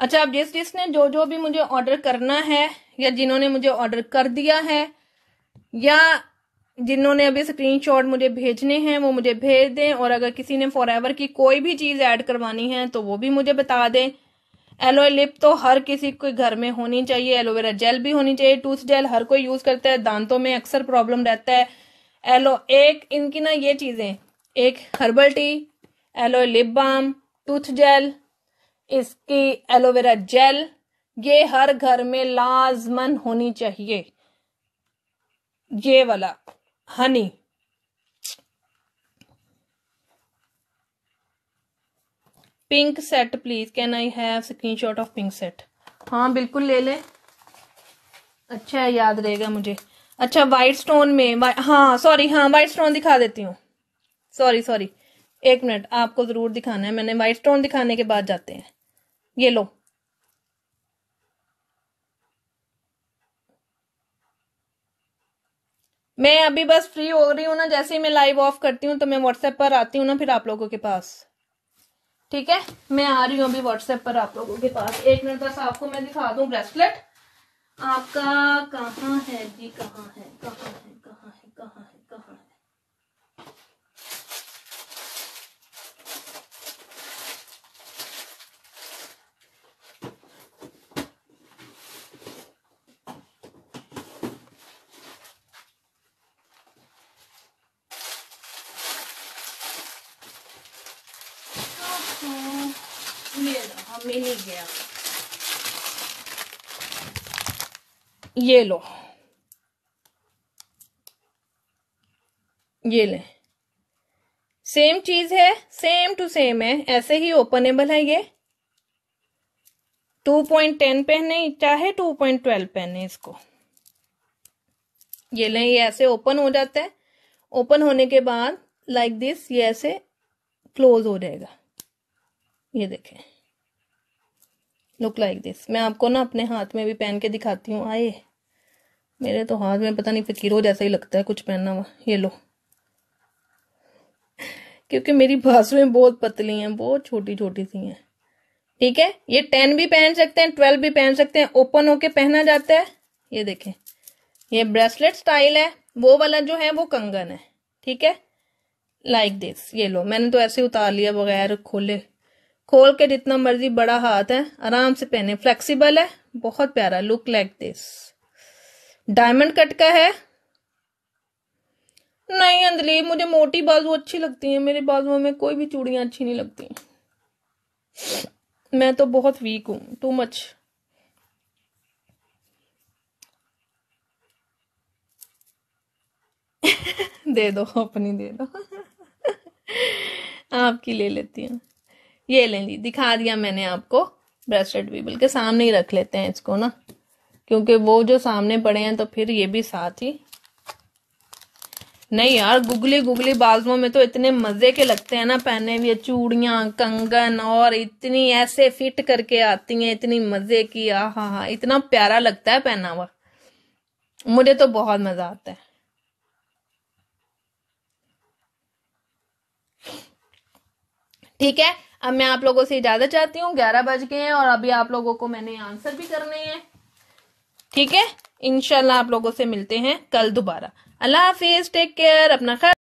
अच्छा अब जिस जिसने जो जो भी मुझे ऑर्डर करना है या जिन्होंने मुझे ऑर्डर कर दिया है या जिन्होंने अभी स्क्रीनशॉट मुझे भेजने हैं वो मुझे भेज दें और अगर किसी ने फॉर एवर की कोई भी चीज़ ऐड करवानी है तो वो भी मुझे बता दें एलोए लिप तो हर किसी के घर में होनी चाहिए एलोवेरा जेल भी होनी चाहिए टूथ जेल हर कोई यूज़ करता है दांतों में अक्सर प्रॉब्लम रहता है एलो एक इनकी ना ये चीज़ें एक herbal tea aloe lip balm tooth gel इसकी एलोवेरा जेल ये हर घर में लाजमन होनी चाहिए ये वाला honey pink set please can I have screenshot of pink set हाँ बिल्कुल ले ले अच्छा याद रहेगा मुझे अच्छा वाइट स्टोन में हाँ सॉरी हाँ वाइट स्टोन दिखा देती हूँ सॉरी सॉरी एक मिनट आपको ज़रूर दिखाना है मैंने वाइट स्टोन दिखाने के बाद जाते हैं ये लो मैं अभी बस फ्री हो रही हूँ ना जैसे ही मैं लाइव ऑफ करती हूँ तो मैं व्हाट्सएप पर आती हूँ ना फिर आप लोगों के पास ठीक है मैं आ रही हूँ अभी व्हाट्सएप पर आप लोगों के पास एक मिनट बस आपको मैं दिखा दू ब्रेसलेट आपका कहाँ है जी कहाँ है कहाँ है गया ये लो ये ले सेम चीज है सेम टू सेम है ऐसे ही ओपनेबल है ये 2.10 टेन पहने चाहे 2.12 पॉइंट पहने इसको ये लें ये ऐसे ओपन हो जाता है ओपन होने के बाद लाइक like दिस ये ऐसे क्लोज हो जाएगा ये देखें लुक लाइक दिस मैं आपको ना अपने हाथ में भी पहन के दिखाती हूँ आए मेरे तो हाथ में पता नहीं हो जैसा ही लगता है कुछ पहनना हुआ ये लो क्योंकि मेरी बाजुएं बहुत पतली हैं बहुत छोटी छोटी सी हैं ठीक है ये टेन भी पहन सकते हैं ट्वेल्व भी पहन सकते हैं ओपन होके पहना जाता है ये देखें ये ब्रेसलेट स्टाइल है वो वाला जो है वो कंगन है ठीक है लाइक like दिस ये लो मैंने तो ऐसे उतार लिया बगैर खोले खोल के जितना मर्जी बड़ा हाथ है आराम से पहने फ्लेक्सिबल है बहुत प्यारा look like this diamond cut का है नहीं अंजलि मुझे मोटी बाजू अच्छी लगती है मेरे बाजुओं में कोई भी चूड़ियां अच्छी नहीं लगती मैं तो बहुत वीक हूं टू मच दे दो अपनी दे दो आपकी ले लेती हूँ ये लें जी दिखा दिया मैंने आपको ब्रेस्टेड भी के सामने ही रख लेते हैं इसको ना क्योंकि वो जो सामने पड़े हैं तो फिर ये भी साथ ही नहीं यार गुगली गुगली बाजुओं में तो इतने मजे के लगते हैं ना पहने हुए चूड़ियां कंगन और इतनी ऐसे फिट करके आती हैं इतनी मजे की आ हा हा इतना प्यारा लगता है पहना हुआ मुझे तो बहुत मजा आता है ठीक है अब मैं आप लोगों से इजाजत चाहती हूँ ग्यारह बज गए हैं और अभी आप लोगों को मैंने आंसर भी करने हैं ठीक है इनशाला आप लोगों से मिलते हैं कल दोबारा अल्लाह हाफिज टेक केयर अपना ख्याल